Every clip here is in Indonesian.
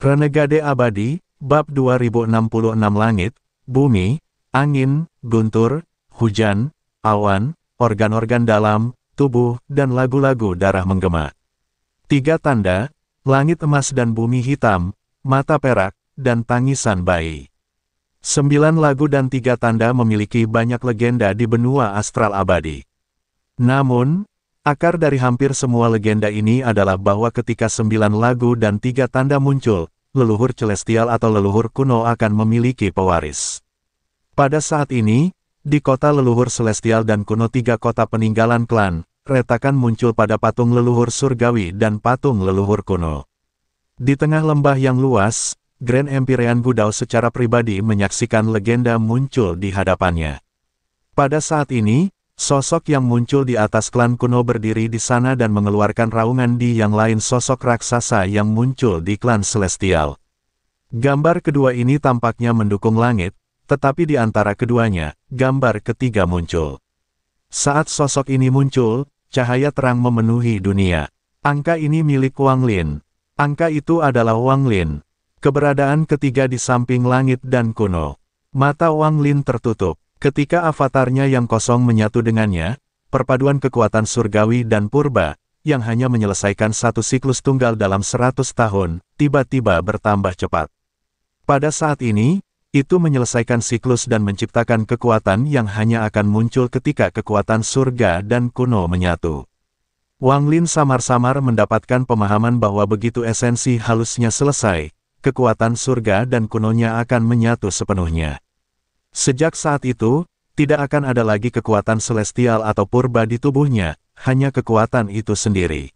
Renegade Abadi, Bab 2066 Langit, Bumi, Angin, Guntur, Hujan, Awan, Organ-organ dalam, Tubuh, dan lagu-lagu darah menggema. Tiga tanda, Langit emas dan bumi hitam, Mata perak, dan tangisan bayi. Sembilan lagu dan tiga tanda memiliki banyak legenda di benua astral abadi. Namun, Akar dari hampir semua legenda ini adalah bahwa ketika sembilan lagu dan tiga tanda muncul, leluhur celestial atau leluhur kuno akan memiliki pewaris. Pada saat ini, di kota leluhur celestial dan kuno tiga kota peninggalan klan, retakan muncul pada patung leluhur surgawi dan patung leluhur kuno. Di tengah lembah yang luas, Grand Empyrean Gudau secara pribadi menyaksikan legenda muncul di hadapannya. Pada saat ini, Sosok yang muncul di atas klan kuno berdiri di sana dan mengeluarkan raungan di yang lain sosok raksasa yang muncul di klan Celestial. Gambar kedua ini tampaknya mendukung langit, tetapi di antara keduanya, gambar ketiga muncul. Saat sosok ini muncul, cahaya terang memenuhi dunia. Angka ini milik Wang Lin. Angka itu adalah Wang Lin. Keberadaan ketiga di samping langit dan kuno. Mata Wang Lin tertutup. Ketika avatarnya yang kosong menyatu dengannya, perpaduan kekuatan surgawi dan purba, yang hanya menyelesaikan satu siklus tunggal dalam seratus tahun, tiba-tiba bertambah cepat. Pada saat ini, itu menyelesaikan siklus dan menciptakan kekuatan yang hanya akan muncul ketika kekuatan surga dan kuno menyatu. Wang Lin samar-samar mendapatkan pemahaman bahwa begitu esensi halusnya selesai, kekuatan surga dan kunonya akan menyatu sepenuhnya. Sejak saat itu, tidak akan ada lagi kekuatan celestial atau purba di tubuhnya, hanya kekuatan itu sendiri.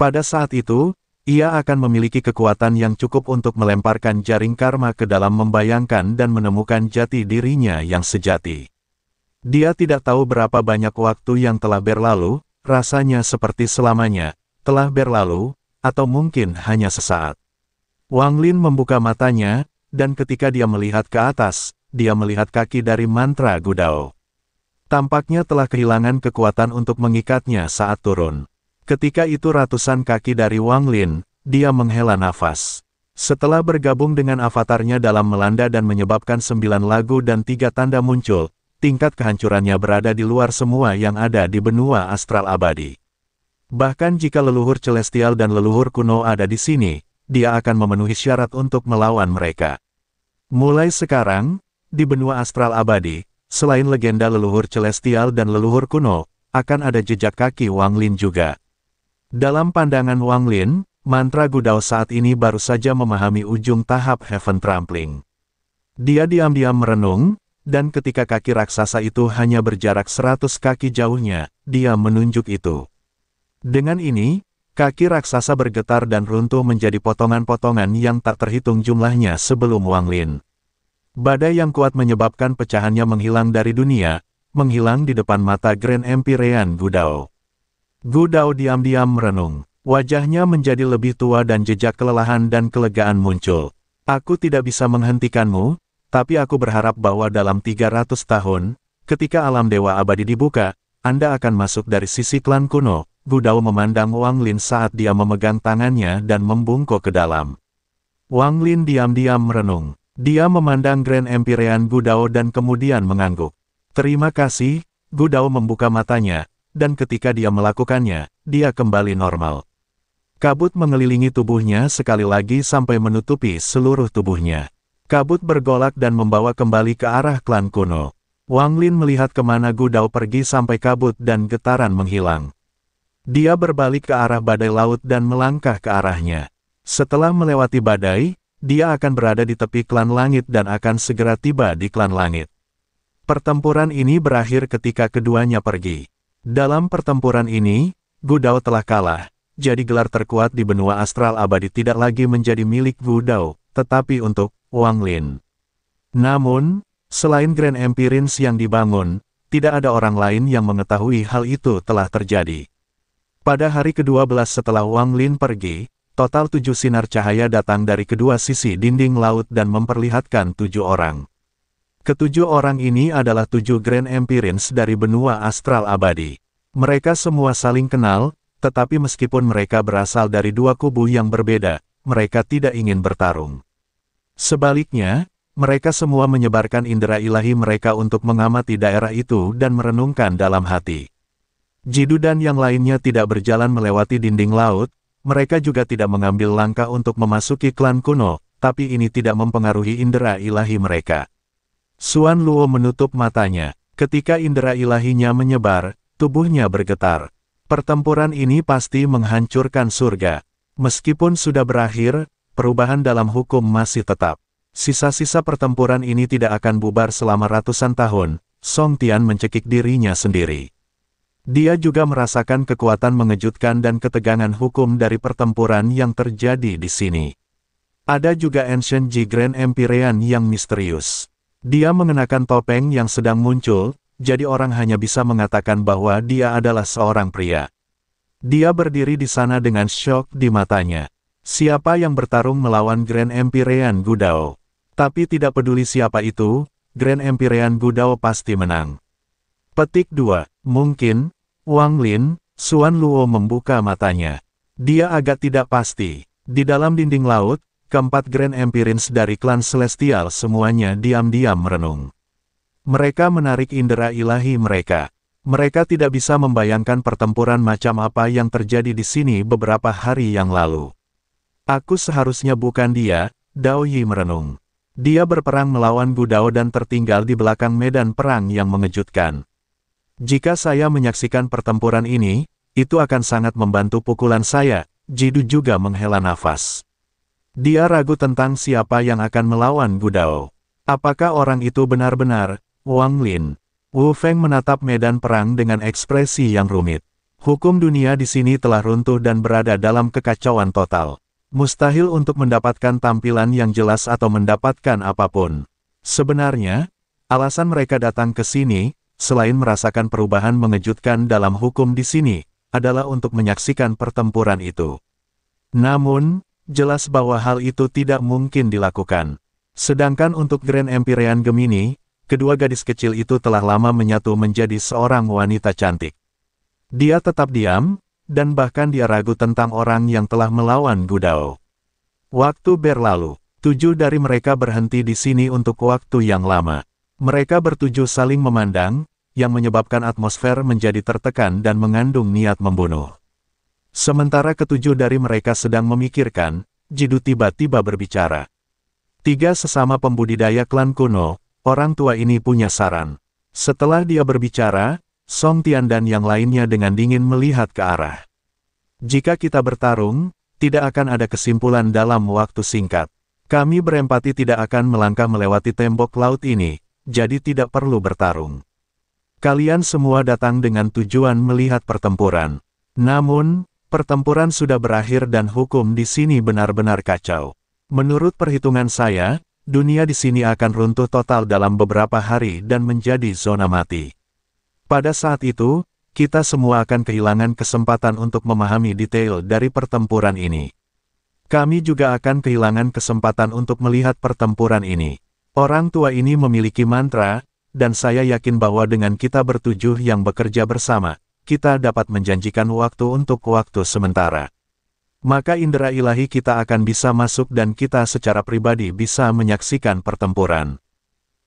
Pada saat itu, ia akan memiliki kekuatan yang cukup untuk melemparkan jaring karma ke dalam membayangkan dan menemukan jati dirinya yang sejati. Dia tidak tahu berapa banyak waktu yang telah berlalu, rasanya seperti selamanya, telah berlalu, atau mungkin hanya sesaat. Wang Lin membuka matanya, dan ketika dia melihat ke atas, dia melihat kaki dari mantra Gudao. Tampaknya telah kehilangan kekuatan untuk mengikatnya saat turun. Ketika itu ratusan kaki dari Wang Lin, dia menghela nafas. Setelah bergabung dengan avatarnya dalam melanda dan menyebabkan sembilan lagu dan tiga tanda muncul, tingkat kehancurannya berada di luar semua yang ada di benua astral abadi. Bahkan jika leluhur celestial dan leluhur kuno ada di sini, dia akan memenuhi syarat untuk melawan mereka. Mulai sekarang, di benua astral abadi, selain legenda leluhur celestial dan leluhur kuno, akan ada jejak kaki Wang Lin juga. Dalam pandangan Wang Lin, mantra Gudao saat ini baru saja memahami ujung tahap Heaven Trampling. Dia diam-diam merenung, dan ketika kaki raksasa itu hanya berjarak 100 kaki jauhnya, dia menunjuk itu. Dengan ini, kaki raksasa bergetar dan runtuh menjadi potongan-potongan yang tak terhitung jumlahnya sebelum Wang Lin. Badai yang kuat menyebabkan pecahannya menghilang dari dunia, menghilang di depan mata Grand Empyrean Gudao. Gudao diam-diam merenung. Wajahnya menjadi lebih tua dan jejak kelelahan dan kelegaan muncul. Aku tidak bisa menghentikanmu, tapi aku berharap bahwa dalam 300 tahun, ketika alam dewa abadi dibuka, Anda akan masuk dari sisi klan kuno. Gudao memandang Wang Lin saat dia memegang tangannya dan membungkuk ke dalam. Wang Lin diam-diam merenung. Dia memandang Grand Empyrean Gudao dan kemudian mengangguk. Terima kasih, Gudao membuka matanya, dan ketika dia melakukannya, dia kembali normal. Kabut mengelilingi tubuhnya sekali lagi sampai menutupi seluruh tubuhnya. Kabut bergolak dan membawa kembali ke arah klan kuno. Wang Lin melihat kemana Gudao pergi sampai kabut dan getaran menghilang. Dia berbalik ke arah badai laut dan melangkah ke arahnya. Setelah melewati badai, dia akan berada di tepi klan langit dan akan segera tiba di klan langit. Pertempuran ini berakhir ketika keduanya pergi. Dalam pertempuran ini, Gudao telah kalah, jadi gelar terkuat di benua astral abadi tidak lagi menjadi milik Gudao, tetapi untuk Wang Lin. Namun, selain Grand Empirins yang dibangun, tidak ada orang lain yang mengetahui hal itu telah terjadi. Pada hari ke-12 setelah Wang Lin pergi, Total tujuh sinar cahaya datang dari kedua sisi dinding laut dan memperlihatkan tujuh orang. Ketujuh orang ini adalah tujuh Grand Empirins dari benua astral abadi. Mereka semua saling kenal, tetapi meskipun mereka berasal dari dua kubu yang berbeda, mereka tidak ingin bertarung. Sebaliknya, mereka semua menyebarkan indera ilahi mereka untuk mengamati daerah itu dan merenungkan dalam hati. Jidu dan yang lainnya tidak berjalan melewati dinding laut, mereka juga tidak mengambil langkah untuk memasuki klan kuno, tapi ini tidak mempengaruhi indera ilahi mereka. Suan Luo menutup matanya. Ketika indera ilahinya menyebar, tubuhnya bergetar. Pertempuran ini pasti menghancurkan surga. Meskipun sudah berakhir, perubahan dalam hukum masih tetap. Sisa-sisa pertempuran ini tidak akan bubar selama ratusan tahun, Song Tian mencekik dirinya sendiri. Dia juga merasakan kekuatan mengejutkan dan ketegangan hukum dari pertempuran yang terjadi di sini. Ada juga Ancient G Grand Empyrean yang misterius. Dia mengenakan topeng yang sedang muncul, jadi orang hanya bisa mengatakan bahwa dia adalah seorang pria. Dia berdiri di sana dengan shock di matanya. Siapa yang bertarung melawan Grand Empyrean Gudao? Tapi tidak peduli siapa itu, Grand Empyrean Gudao pasti menang. Petik 2. Mungkin, Wang Lin, Suan Luo membuka matanya. Dia agak tidak pasti. Di dalam dinding laut, keempat Grand Empirins dari klan Celestial semuanya diam-diam merenung. Mereka menarik indera ilahi mereka. Mereka tidak bisa membayangkan pertempuran macam apa yang terjadi di sini beberapa hari yang lalu. Aku seharusnya bukan dia, Dao Yi merenung. Dia berperang melawan Gu Dao dan tertinggal di belakang medan perang yang mengejutkan. Jika saya menyaksikan pertempuran ini, itu akan sangat membantu pukulan saya, Jidu juga menghela nafas. Dia ragu tentang siapa yang akan melawan Gudao. Apakah orang itu benar-benar, Wang Lin? Wu Feng menatap medan perang dengan ekspresi yang rumit. Hukum dunia di sini telah runtuh dan berada dalam kekacauan total. Mustahil untuk mendapatkan tampilan yang jelas atau mendapatkan apapun. Sebenarnya, alasan mereka datang ke sini, selain merasakan perubahan mengejutkan dalam hukum di sini, adalah untuk menyaksikan pertempuran itu. Namun, jelas bahwa hal itu tidak mungkin dilakukan. Sedangkan untuk Grand Empyrean Gemini, kedua gadis kecil itu telah lama menyatu menjadi seorang wanita cantik. Dia tetap diam, dan bahkan dia ragu tentang orang yang telah melawan Gudao. Waktu berlalu, tujuh dari mereka berhenti di sini untuk waktu yang lama. Mereka bertujuh saling memandang, yang menyebabkan atmosfer menjadi tertekan dan mengandung niat membunuh. Sementara ketujuh dari mereka sedang memikirkan, Jidu tiba-tiba berbicara. Tiga sesama pembudidaya klan kuno, orang tua ini punya saran. Setelah dia berbicara, Song Tian dan yang lainnya dengan dingin melihat ke arah. Jika kita bertarung, tidak akan ada kesimpulan dalam waktu singkat. Kami berempati tidak akan melangkah melewati tembok laut ini, jadi tidak perlu bertarung. Kalian semua datang dengan tujuan melihat pertempuran. Namun, pertempuran sudah berakhir dan hukum di sini benar-benar kacau. Menurut perhitungan saya, dunia di sini akan runtuh total dalam beberapa hari dan menjadi zona mati. Pada saat itu, kita semua akan kehilangan kesempatan untuk memahami detail dari pertempuran ini. Kami juga akan kehilangan kesempatan untuk melihat pertempuran ini. Orang tua ini memiliki mantra, dan saya yakin bahwa dengan kita bertujuh yang bekerja bersama, kita dapat menjanjikan waktu untuk waktu sementara. Maka indera ilahi kita akan bisa masuk dan kita secara pribadi bisa menyaksikan pertempuran.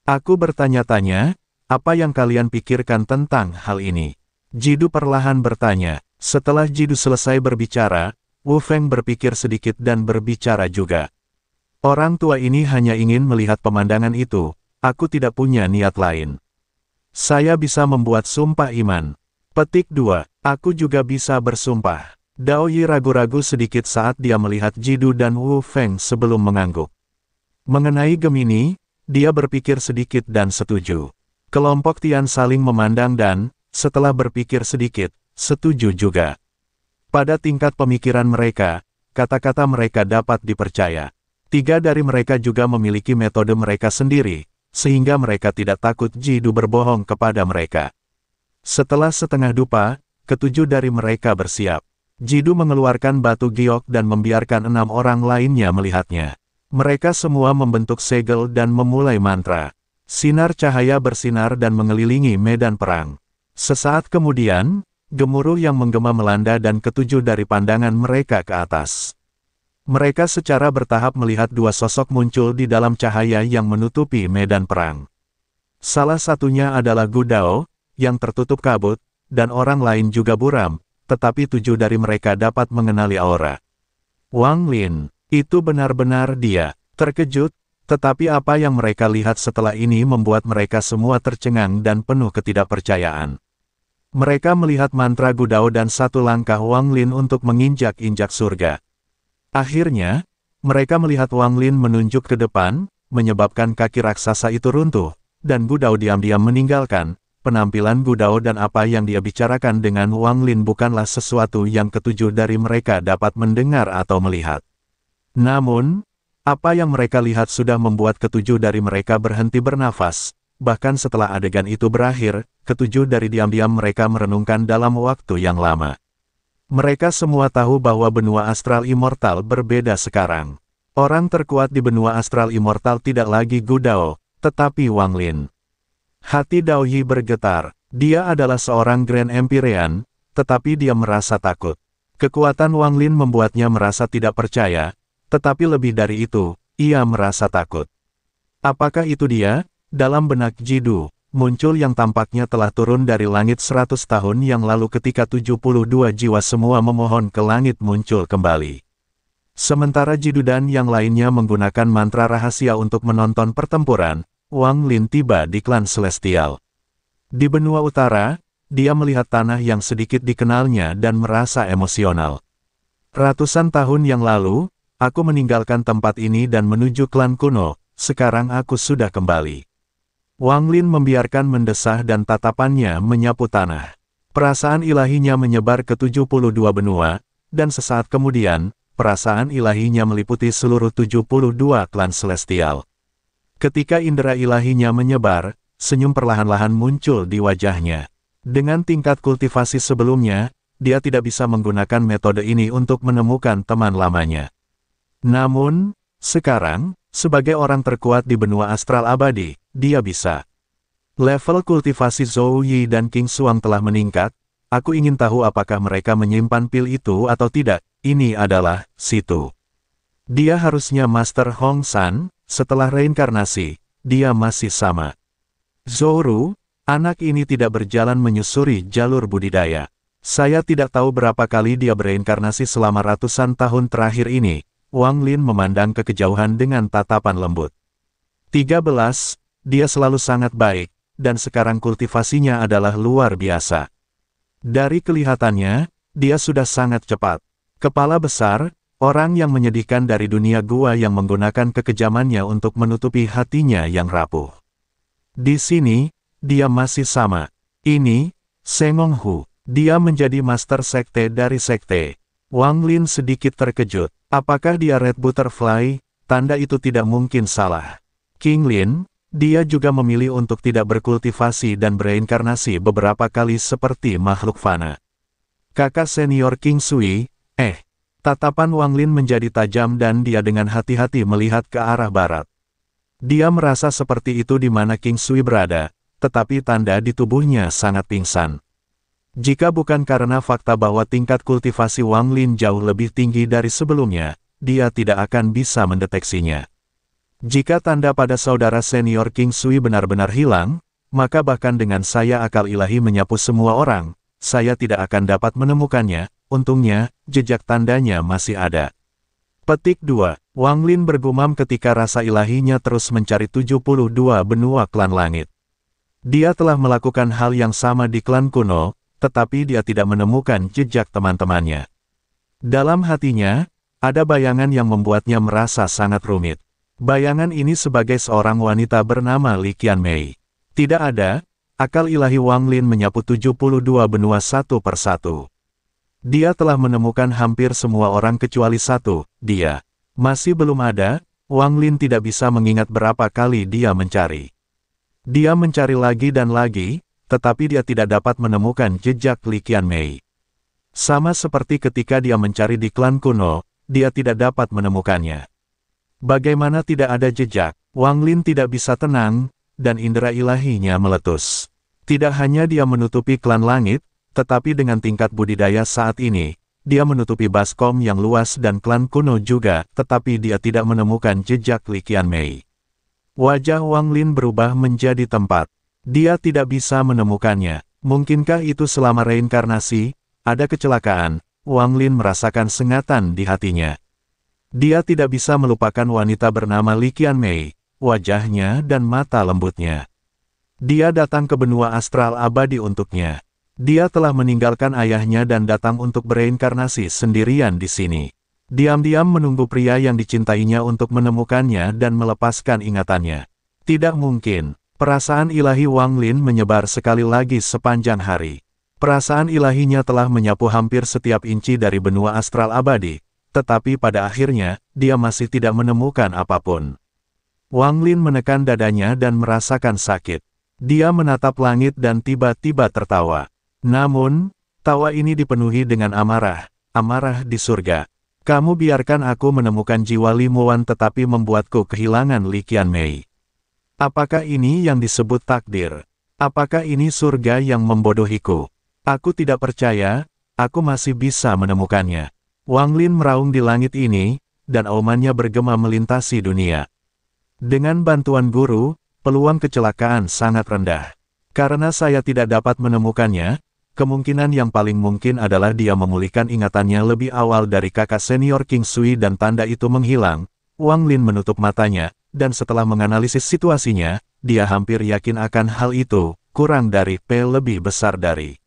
Aku bertanya-tanya, apa yang kalian pikirkan tentang hal ini? Jidu perlahan bertanya. Setelah Jidu selesai berbicara, Wu Feng berpikir sedikit dan berbicara juga. Orang tua ini hanya ingin melihat pemandangan itu, Aku tidak punya niat lain. Saya bisa membuat sumpah iman. Petik 2. Aku juga bisa bersumpah. Dao Yi ragu-ragu sedikit saat dia melihat Jidu dan Wu Feng sebelum mengangguk. Mengenai Gemini, dia berpikir sedikit dan setuju. Kelompok Tian saling memandang dan, setelah berpikir sedikit, setuju juga. Pada tingkat pemikiran mereka, kata-kata mereka dapat dipercaya. Tiga dari mereka juga memiliki metode mereka sendiri, sehingga mereka tidak takut Jidu berbohong kepada mereka. Setelah setengah dupa, ketujuh dari mereka bersiap. Jidu mengeluarkan batu giok dan membiarkan enam orang lainnya melihatnya. Mereka semua membentuk segel dan memulai mantra. Sinar cahaya bersinar dan mengelilingi medan perang. Sesaat kemudian, gemuruh yang menggema melanda dan ketujuh dari pandangan mereka ke atas. Mereka secara bertahap melihat dua sosok muncul di dalam cahaya yang menutupi medan perang. Salah satunya adalah Gudao, yang tertutup kabut, dan orang lain juga buram, tetapi tujuh dari mereka dapat mengenali aura. Wang Lin, itu benar-benar dia, terkejut, tetapi apa yang mereka lihat setelah ini membuat mereka semua tercengang dan penuh ketidakpercayaan. Mereka melihat mantra Gudao dan satu langkah Wang Lin untuk menginjak-injak surga. Akhirnya, mereka melihat Wang Lin menunjuk ke depan, menyebabkan kaki raksasa itu runtuh, dan Dao diam-diam meninggalkan. Penampilan Dao dan apa yang dia bicarakan dengan Wang Lin bukanlah sesuatu yang ketujuh dari mereka dapat mendengar atau melihat. Namun, apa yang mereka lihat sudah membuat ketujuh dari mereka berhenti bernafas. Bahkan setelah adegan itu berakhir, ketujuh dari diam-diam mereka merenungkan dalam waktu yang lama. Mereka semua tahu bahwa benua astral immortal berbeda sekarang. Orang terkuat di benua astral immortal tidak lagi Gu Dao, tetapi Wang Lin. Hati Dao Yi bergetar. Dia adalah seorang Grand Empyrean, tetapi dia merasa takut. Kekuatan Wang Lin membuatnya merasa tidak percaya, tetapi lebih dari itu, ia merasa takut. Apakah itu dia? Dalam benak Jidu, muncul yang tampaknya telah turun dari langit seratus tahun yang lalu ketika 72 jiwa semua memohon ke langit muncul kembali. Sementara Jidudan yang lainnya menggunakan mantra rahasia untuk menonton pertempuran, Wang Lin tiba di klan Celestial. Di benua utara, dia melihat tanah yang sedikit dikenalnya dan merasa emosional. Ratusan tahun yang lalu, aku meninggalkan tempat ini dan menuju klan kuno, sekarang aku sudah kembali. Wang Lin membiarkan mendesah dan tatapannya menyapu tanah. Perasaan ilahinya menyebar ke 72 benua, dan sesaat kemudian, perasaan ilahinya meliputi seluruh 72 klan celestial. Ketika indera ilahinya menyebar, senyum perlahan-lahan muncul di wajahnya. Dengan tingkat kultivasi sebelumnya, dia tidak bisa menggunakan metode ini untuk menemukan teman lamanya. Namun, sekarang, sebagai orang terkuat di benua astral abadi, dia bisa. Level kultivasi Zhou Yi dan King Suang telah meningkat, aku ingin tahu apakah mereka menyimpan pil itu atau tidak, ini adalah situ. Dia harusnya Master Hong San, setelah reinkarnasi, dia masih sama. Zhou Ru, anak ini tidak berjalan menyusuri jalur budidaya. Saya tidak tahu berapa kali dia bereinkarnasi selama ratusan tahun terakhir ini, Wang Lin memandang ke kejauhan dengan tatapan lembut. 13. Dia selalu sangat baik, dan sekarang kultivasinya adalah luar biasa. Dari kelihatannya, dia sudah sangat cepat. Kepala besar, orang yang menyedihkan dari dunia gua yang menggunakan kekejamannya untuk menutupi hatinya yang rapuh. Di sini, dia masih sama. Ini, Sengong Hu. Dia menjadi master sekte dari sekte. Wang Lin sedikit terkejut. Apakah dia Red Butterfly? Tanda itu tidak mungkin salah. King Lin, dia juga memilih untuk tidak berkultivasi dan bereinkarnasi beberapa kali seperti makhluk fana. Kakak senior King Sui, eh, tatapan Wang Lin menjadi tajam dan dia dengan hati-hati melihat ke arah barat. Dia merasa seperti itu di mana King Sui berada, tetapi tanda di tubuhnya sangat pingsan. Jika bukan karena fakta bahwa tingkat kultivasi Wang Lin jauh lebih tinggi dari sebelumnya, dia tidak akan bisa mendeteksinya. Jika tanda pada saudara senior King Sui benar-benar hilang, maka bahkan dengan saya akal ilahi menyapu semua orang, saya tidak akan dapat menemukannya, untungnya, jejak tandanya masih ada. Petik 2. Wang Lin bergumam ketika rasa ilahinya terus mencari 72 benua klan langit. Dia telah melakukan hal yang sama di klan kuno, tetapi dia tidak menemukan jejak teman-temannya. Dalam hatinya, ada bayangan yang membuatnya merasa sangat rumit. Bayangan ini sebagai seorang wanita bernama Li Qian Mei. Tidak ada, akal ilahi Wang Lin menyapu 72 benua satu persatu. Dia telah menemukan hampir semua orang kecuali satu, dia. Masih belum ada, Wang Lin tidak bisa mengingat berapa kali dia mencari. Dia mencari lagi dan lagi, tetapi dia tidak dapat menemukan jejak Li Qianmei. Sama seperti ketika dia mencari di klan kuno, dia tidak dapat menemukannya. Bagaimana tidak ada jejak, Wang Lin tidak bisa tenang, dan indera ilahinya meletus. Tidak hanya dia menutupi klan langit, tetapi dengan tingkat budidaya saat ini, dia menutupi baskom yang luas dan klan kuno juga, tetapi dia tidak menemukan jejak Li Qianmei. Wajah Wang Lin berubah menjadi tempat. Dia tidak bisa menemukannya. Mungkinkah itu selama reinkarnasi? Ada kecelakaan. Wang Lin merasakan sengatan di hatinya. Dia tidak bisa melupakan wanita bernama Li Qian Mei, wajahnya dan mata lembutnya. Dia datang ke benua astral abadi untuknya. Dia telah meninggalkan ayahnya dan datang untuk bereinkarnasi sendirian di sini. Diam-diam menunggu pria yang dicintainya untuk menemukannya dan melepaskan ingatannya. Tidak mungkin, Perasaan ilahi Wang Lin menyebar sekali lagi sepanjang hari. Perasaan ilahinya telah menyapu hampir setiap inci dari benua astral abadi, tetapi pada akhirnya, dia masih tidak menemukan apapun. Wang Lin menekan dadanya dan merasakan sakit. Dia menatap langit dan tiba-tiba tertawa. Namun, tawa ini dipenuhi dengan amarah, amarah di surga. Kamu biarkan aku menemukan jiwa Limuan tetapi membuatku kehilangan Li Qian Mei. Apakah ini yang disebut takdir? Apakah ini surga yang membodohiku? Aku tidak percaya, aku masih bisa menemukannya. Wang Lin meraung di langit ini, dan aumannya bergema melintasi dunia. Dengan bantuan guru, peluang kecelakaan sangat rendah. Karena saya tidak dapat menemukannya, kemungkinan yang paling mungkin adalah dia memulihkan ingatannya lebih awal dari kakak senior King Sui dan tanda itu menghilang. Wang Lin menutup matanya, dan setelah menganalisis situasinya, dia hampir yakin akan hal itu, kurang dari P lebih besar dari.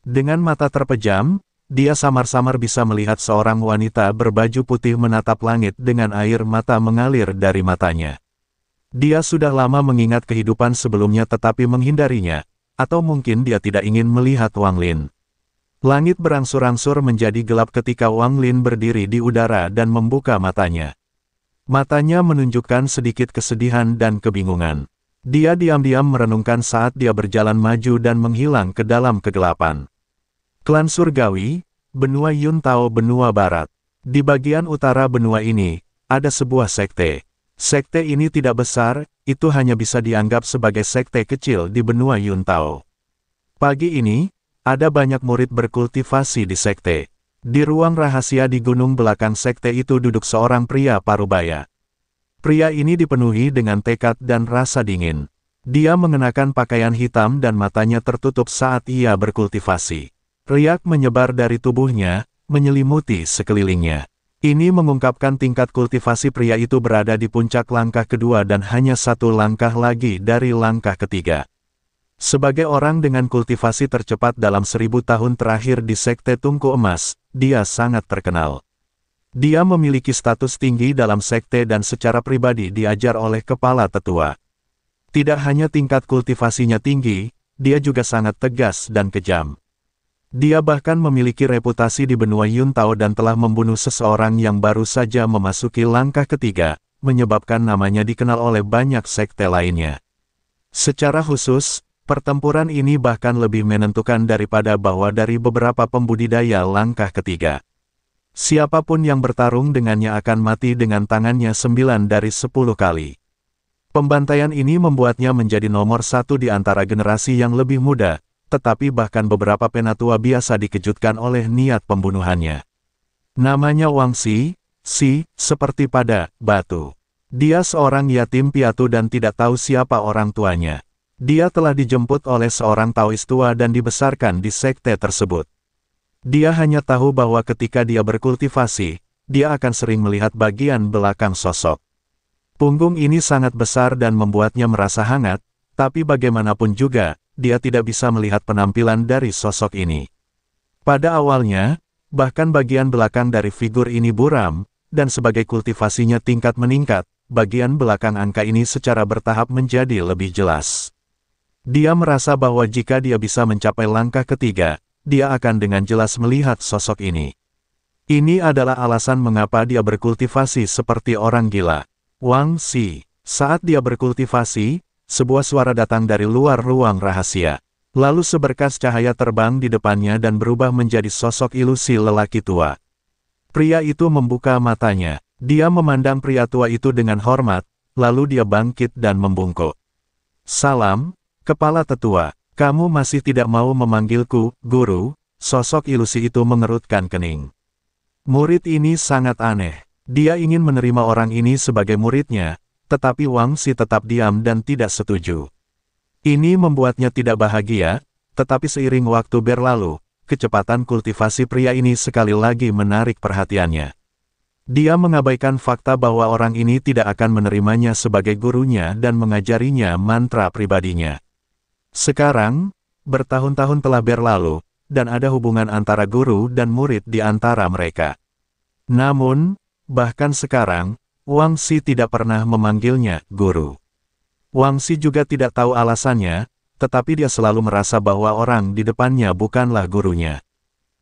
Dengan mata terpejam, dia samar-samar bisa melihat seorang wanita berbaju putih menatap langit dengan air mata mengalir dari matanya. Dia sudah lama mengingat kehidupan sebelumnya tetapi menghindarinya, atau mungkin dia tidak ingin melihat Wang Lin. Langit berangsur-angsur menjadi gelap ketika Wang Lin berdiri di udara dan membuka matanya. Matanya menunjukkan sedikit kesedihan dan kebingungan. Dia diam-diam merenungkan saat dia berjalan maju dan menghilang ke dalam kegelapan. Klan Surgawi, Benua Yun Tao, Benua Barat. Di bagian utara benua ini, ada sebuah sekte. Sekte ini tidak besar, itu hanya bisa dianggap sebagai sekte kecil di benua Yun Tao. Pagi ini, ada banyak murid berkultivasi di sekte. Di ruang rahasia di gunung belakang sekte itu duduk seorang pria parubaya. Pria ini dipenuhi dengan tekad dan rasa dingin. Dia mengenakan pakaian hitam dan matanya tertutup saat ia berkultivasi. Riak menyebar dari tubuhnya, menyelimuti sekelilingnya. Ini mengungkapkan tingkat kultivasi pria itu berada di puncak langkah kedua dan hanya satu langkah lagi dari langkah ketiga. Sebagai orang dengan kultivasi tercepat dalam seribu tahun terakhir di Sekte Tungku Emas, dia sangat terkenal. Dia memiliki status tinggi dalam sekte dan secara pribadi diajar oleh kepala tetua. Tidak hanya tingkat kultivasinya tinggi, dia juga sangat tegas dan kejam. Dia bahkan memiliki reputasi di benua Yuntao dan telah membunuh seseorang yang baru saja memasuki langkah ketiga, menyebabkan namanya dikenal oleh banyak sekte lainnya. Secara khusus, Pertempuran ini bahkan lebih menentukan daripada bahwa dari beberapa pembudidaya langkah ketiga. Siapapun yang bertarung dengannya akan mati dengan tangannya sembilan dari sepuluh kali. Pembantaian ini membuatnya menjadi nomor satu di antara generasi yang lebih muda, tetapi bahkan beberapa penatua biasa dikejutkan oleh niat pembunuhannya. Namanya Wang Si, Si, seperti pada, batu. Dia seorang yatim piatu dan tidak tahu siapa orang tuanya. Dia telah dijemput oleh seorang Taois tua dan dibesarkan di sekte tersebut. Dia hanya tahu bahwa ketika dia berkultivasi, dia akan sering melihat bagian belakang sosok. Punggung ini sangat besar dan membuatnya merasa hangat, tapi bagaimanapun juga, dia tidak bisa melihat penampilan dari sosok ini. Pada awalnya, bahkan bagian belakang dari figur ini buram, dan sebagai kultivasinya tingkat meningkat, bagian belakang angka ini secara bertahap menjadi lebih jelas. Dia merasa bahwa jika dia bisa mencapai langkah ketiga, dia akan dengan jelas melihat sosok ini. Ini adalah alasan mengapa dia berkultivasi seperti orang gila. Wang Si, saat dia berkultivasi, sebuah suara datang dari luar ruang rahasia. Lalu seberkas cahaya terbang di depannya dan berubah menjadi sosok ilusi lelaki tua. Pria itu membuka matanya. Dia memandang pria tua itu dengan hormat, lalu dia bangkit dan membungkuk. Salam, Kepala tetua, kamu masih tidak mau memanggilku, guru, sosok ilusi itu mengerutkan kening. Murid ini sangat aneh. Dia ingin menerima orang ini sebagai muridnya, tetapi Wang Si tetap diam dan tidak setuju. Ini membuatnya tidak bahagia, tetapi seiring waktu berlalu, kecepatan kultivasi pria ini sekali lagi menarik perhatiannya. Dia mengabaikan fakta bahwa orang ini tidak akan menerimanya sebagai gurunya dan mengajarinya mantra pribadinya. Sekarang, bertahun-tahun telah berlalu, dan ada hubungan antara guru dan murid di antara mereka. Namun, bahkan sekarang, Wang Si tidak pernah memanggilnya guru. Wang Si juga tidak tahu alasannya, tetapi dia selalu merasa bahwa orang di depannya bukanlah gurunya.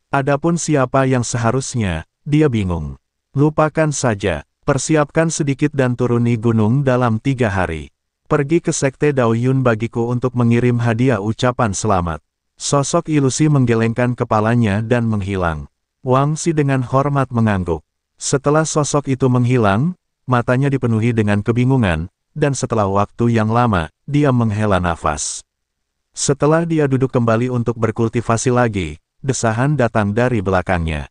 Adapun siapa yang seharusnya, dia bingung. Lupakan saja, persiapkan sedikit dan turuni gunung dalam tiga hari. Pergi ke Sekte Daoyun bagiku untuk mengirim hadiah ucapan selamat. Sosok ilusi menggelengkan kepalanya dan menghilang. Wang Si dengan hormat mengangguk. Setelah sosok itu menghilang, matanya dipenuhi dengan kebingungan, dan setelah waktu yang lama, dia menghela nafas. Setelah dia duduk kembali untuk berkultivasi lagi, desahan datang dari belakangnya.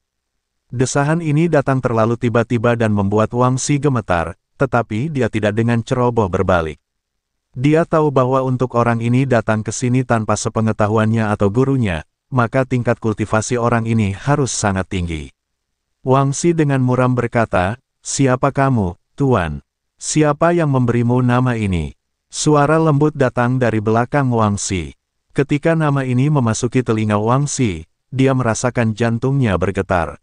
Desahan ini datang terlalu tiba-tiba dan membuat Wang Si gemetar, tetapi dia tidak dengan ceroboh berbalik. Dia tahu bahwa untuk orang ini datang ke sini tanpa sepengetahuannya atau gurunya, maka tingkat kultivasi orang ini harus sangat tinggi. Wang Si dengan muram berkata, Siapa kamu, Tuan? Siapa yang memberimu nama ini? Suara lembut datang dari belakang Wang Si. Ketika nama ini memasuki telinga Wang Si, dia merasakan jantungnya bergetar.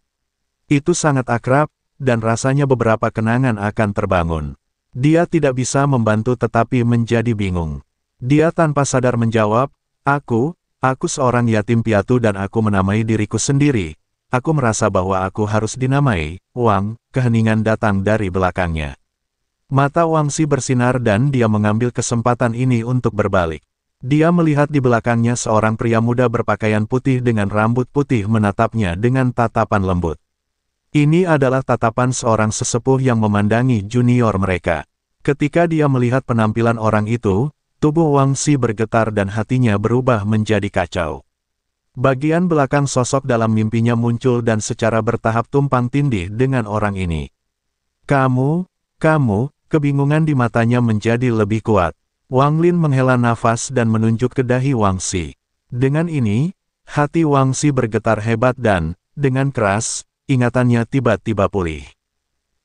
Itu sangat akrab, dan rasanya beberapa kenangan akan terbangun. Dia tidak bisa membantu tetapi menjadi bingung. Dia tanpa sadar menjawab, Aku, aku seorang yatim piatu dan aku menamai diriku sendiri. Aku merasa bahwa aku harus dinamai, Wang, keheningan datang dari belakangnya. Mata Wang Si bersinar dan dia mengambil kesempatan ini untuk berbalik. Dia melihat di belakangnya seorang pria muda berpakaian putih dengan rambut putih menatapnya dengan tatapan lembut. Ini adalah tatapan seorang sesepuh yang memandangi junior mereka. Ketika dia melihat penampilan orang itu, tubuh Wang Si bergetar dan hatinya berubah menjadi kacau. Bagian belakang sosok dalam mimpinya muncul dan secara bertahap tumpang tindih dengan orang ini. Kamu, kamu, kebingungan di matanya menjadi lebih kuat. Wang Lin menghela nafas dan menunjuk ke dahi Wang Si. Dengan ini, hati Wang Si bergetar hebat dan, dengan keras, ingatannya tiba-tiba pulih.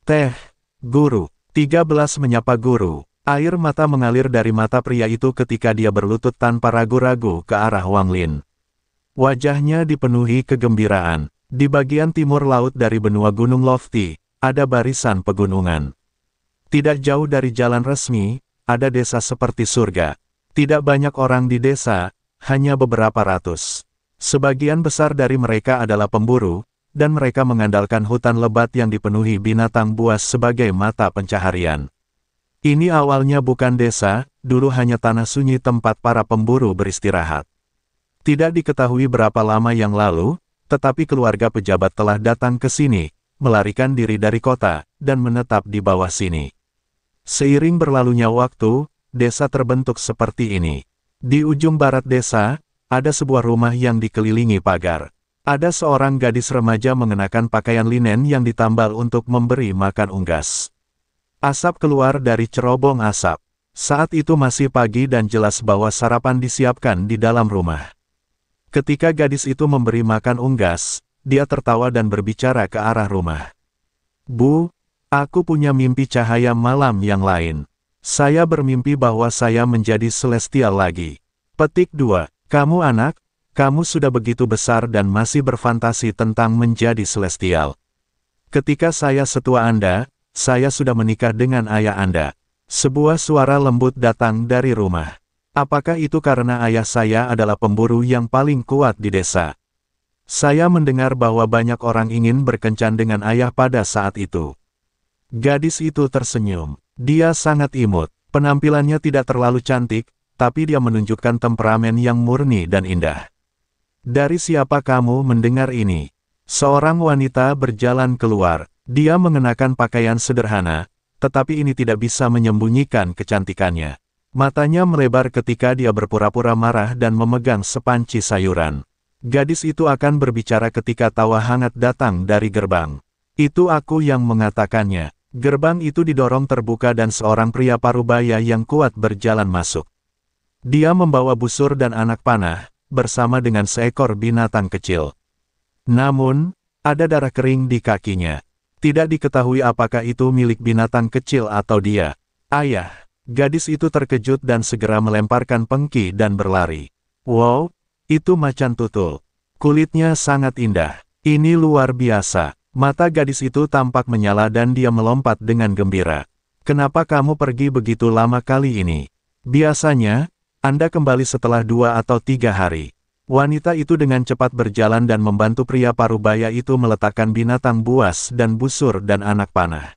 Teh, guru, 13 menyapa guru, air mata mengalir dari mata pria itu ketika dia berlutut tanpa ragu-ragu ke arah Wang Lin. Wajahnya dipenuhi kegembiraan. Di bagian timur laut dari benua Gunung Lofty, ada barisan pegunungan. Tidak jauh dari jalan resmi, ada desa seperti surga. Tidak banyak orang di desa, hanya beberapa ratus. Sebagian besar dari mereka adalah pemburu, dan mereka mengandalkan hutan lebat yang dipenuhi binatang buas sebagai mata pencaharian. Ini awalnya bukan desa, dulu hanya tanah sunyi tempat para pemburu beristirahat. Tidak diketahui berapa lama yang lalu, tetapi keluarga pejabat telah datang ke sini, melarikan diri dari kota, dan menetap di bawah sini. Seiring berlalunya waktu, desa terbentuk seperti ini. Di ujung barat desa, ada sebuah rumah yang dikelilingi pagar. Ada seorang gadis remaja mengenakan pakaian linen yang ditambal untuk memberi makan unggas. Asap keluar dari cerobong asap. Saat itu masih pagi dan jelas bahwa sarapan disiapkan di dalam rumah. Ketika gadis itu memberi makan unggas, dia tertawa dan berbicara ke arah rumah. Bu, aku punya mimpi cahaya malam yang lain. Saya bermimpi bahwa saya menjadi celestial lagi. Petik 2. Kamu anak, kamu sudah begitu besar dan masih berfantasi tentang menjadi celestial. Ketika saya setua Anda, saya sudah menikah dengan ayah Anda. Sebuah suara lembut datang dari rumah. Apakah itu karena ayah saya adalah pemburu yang paling kuat di desa? Saya mendengar bahwa banyak orang ingin berkencan dengan ayah pada saat itu. Gadis itu tersenyum. Dia sangat imut. Penampilannya tidak terlalu cantik, tapi dia menunjukkan temperamen yang murni dan indah. Dari siapa kamu mendengar ini? Seorang wanita berjalan keluar. Dia mengenakan pakaian sederhana, tetapi ini tidak bisa menyembunyikan kecantikannya. Matanya melebar ketika dia berpura-pura marah dan memegang sepanci sayuran. Gadis itu akan berbicara ketika tawa hangat datang dari gerbang. Itu aku yang mengatakannya. Gerbang itu didorong terbuka dan seorang pria parubaya yang kuat berjalan masuk. Dia membawa busur dan anak panah, bersama dengan seekor binatang kecil. Namun, ada darah kering di kakinya. Tidak diketahui apakah itu milik binatang kecil atau dia. Ayah, gadis itu terkejut dan segera melemparkan pengki dan berlari. Wow, itu macan tutul. Kulitnya sangat indah. Ini luar biasa. Mata gadis itu tampak menyala dan dia melompat dengan gembira. Kenapa kamu pergi begitu lama kali ini? Biasanya, anda kembali setelah dua atau tiga hari. Wanita itu dengan cepat berjalan dan membantu pria parubaya itu meletakkan binatang buas dan busur dan anak panah.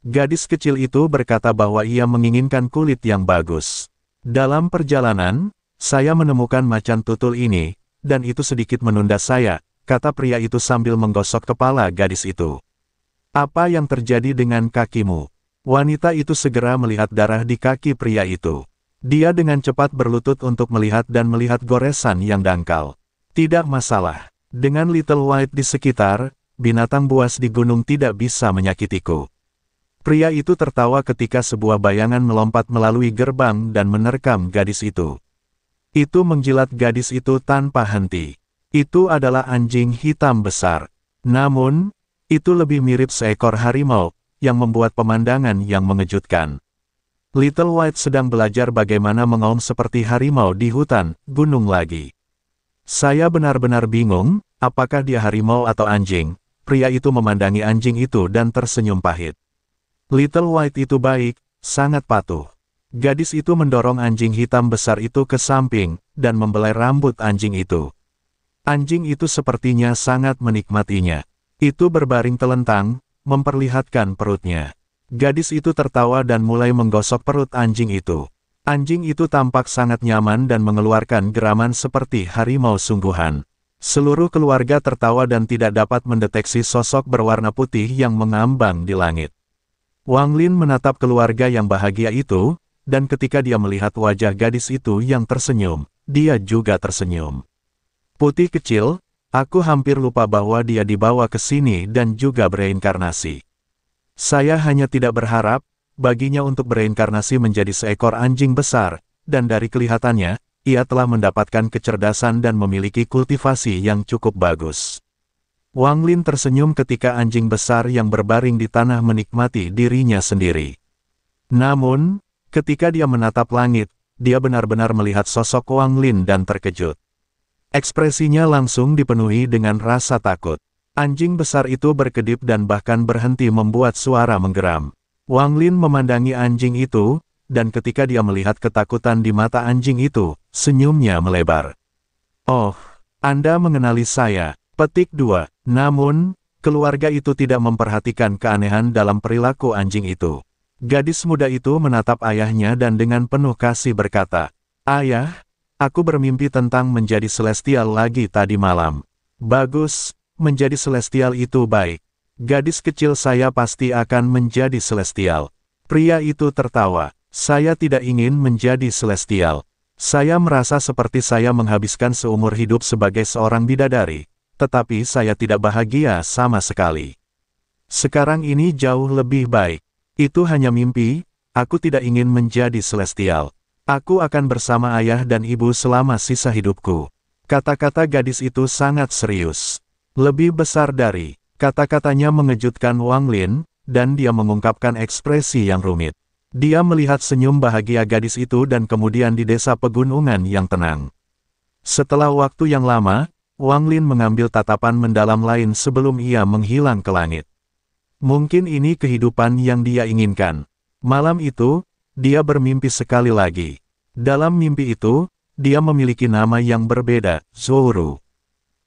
Gadis kecil itu berkata bahwa ia menginginkan kulit yang bagus. Dalam perjalanan, saya menemukan macan tutul ini, dan itu sedikit menunda saya, kata pria itu sambil menggosok kepala gadis itu. Apa yang terjadi dengan kakimu? Wanita itu segera melihat darah di kaki pria itu. Dia dengan cepat berlutut untuk melihat dan melihat goresan yang dangkal. Tidak masalah. Dengan Little White di sekitar, binatang buas di gunung tidak bisa menyakitiku. Pria itu tertawa ketika sebuah bayangan melompat melalui gerbang dan menerkam gadis itu. Itu menjilat gadis itu tanpa henti. Itu adalah anjing hitam besar. Namun, itu lebih mirip seekor harimau, yang membuat pemandangan yang mengejutkan. Little White sedang belajar bagaimana mengaum seperti harimau di hutan, gunung lagi. Saya benar-benar bingung, apakah dia harimau atau anjing, pria itu memandangi anjing itu dan tersenyum pahit. Little White itu baik, sangat patuh. Gadis itu mendorong anjing hitam besar itu ke samping, dan membelai rambut anjing itu. Anjing itu sepertinya sangat menikmatinya. Itu berbaring telentang, memperlihatkan perutnya. Gadis itu tertawa dan mulai menggosok perut anjing itu. Anjing itu tampak sangat nyaman dan mengeluarkan geraman seperti harimau sungguhan. Seluruh keluarga tertawa dan tidak dapat mendeteksi sosok berwarna putih yang mengambang di langit. Wang Lin menatap keluarga yang bahagia itu, dan ketika dia melihat wajah gadis itu yang tersenyum, dia juga tersenyum. Putih kecil, aku hampir lupa bahwa dia dibawa ke sini dan juga bereinkarnasi. Saya hanya tidak berharap, baginya untuk bereinkarnasi menjadi seekor anjing besar, dan dari kelihatannya, ia telah mendapatkan kecerdasan dan memiliki kultivasi yang cukup bagus. Wang Lin tersenyum ketika anjing besar yang berbaring di tanah menikmati dirinya sendiri. Namun, ketika dia menatap langit, dia benar-benar melihat sosok Wang Lin dan terkejut. Ekspresinya langsung dipenuhi dengan rasa takut. Anjing besar itu berkedip dan bahkan berhenti membuat suara menggeram. Wang Lin memandangi anjing itu, dan ketika dia melihat ketakutan di mata anjing itu, senyumnya melebar. Oh, Anda mengenali saya, petik dua. Namun, keluarga itu tidak memperhatikan keanehan dalam perilaku anjing itu. Gadis muda itu menatap ayahnya dan dengan penuh kasih berkata, Ayah, aku bermimpi tentang menjadi celestial lagi tadi malam. Bagus, menjadi celestial itu baik. Gadis kecil saya pasti akan menjadi celestial. Pria itu tertawa. Saya tidak ingin menjadi celestial. Saya merasa seperti saya menghabiskan seumur hidup sebagai seorang bidadari, tetapi saya tidak bahagia sama sekali. Sekarang ini jauh lebih baik. Itu hanya mimpi, aku tidak ingin menjadi celestial. Aku akan bersama ayah dan ibu selama sisa hidupku. Kata-kata gadis itu sangat serius. Lebih besar dari, kata-katanya mengejutkan Wang Lin, dan dia mengungkapkan ekspresi yang rumit. Dia melihat senyum bahagia gadis itu dan kemudian di desa pegunungan yang tenang. Setelah waktu yang lama, Wang Lin mengambil tatapan mendalam lain sebelum ia menghilang ke langit. Mungkin ini kehidupan yang dia inginkan. Malam itu, dia bermimpi sekali lagi. Dalam mimpi itu, dia memiliki nama yang berbeda, Zoru.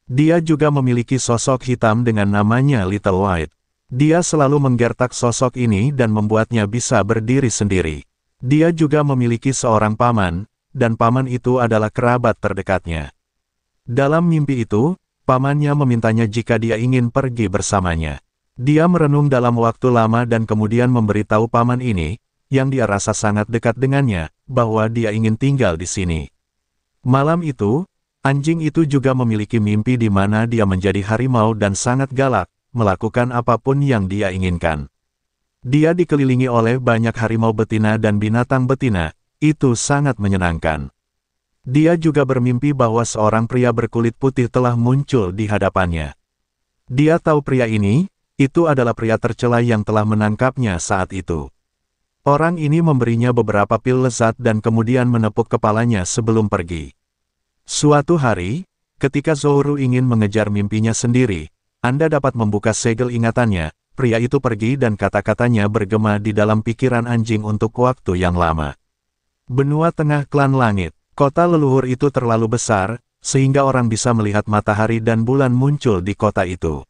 Dia juga memiliki sosok hitam dengan namanya Little White. Dia selalu menggertak sosok ini dan membuatnya bisa berdiri sendiri. Dia juga memiliki seorang paman, dan paman itu adalah kerabat terdekatnya. Dalam mimpi itu, pamannya memintanya jika dia ingin pergi bersamanya. Dia merenung dalam waktu lama dan kemudian memberitahu paman ini, yang dia rasa sangat dekat dengannya, bahwa dia ingin tinggal di sini. Malam itu, Anjing itu juga memiliki mimpi di mana dia menjadi harimau dan sangat galak, melakukan apapun yang dia inginkan. Dia dikelilingi oleh banyak harimau betina dan binatang betina, itu sangat menyenangkan. Dia juga bermimpi bahwa seorang pria berkulit putih telah muncul di hadapannya. Dia tahu pria ini, itu adalah pria tercela yang telah menangkapnya saat itu. Orang ini memberinya beberapa pil lezat dan kemudian menepuk kepalanya sebelum pergi. Suatu hari, ketika Zohru ingin mengejar mimpinya sendiri, Anda dapat membuka segel ingatannya, pria itu pergi dan kata-katanya bergema di dalam pikiran anjing untuk waktu yang lama. Benua tengah klan langit, kota leluhur itu terlalu besar, sehingga orang bisa melihat matahari dan bulan muncul di kota itu.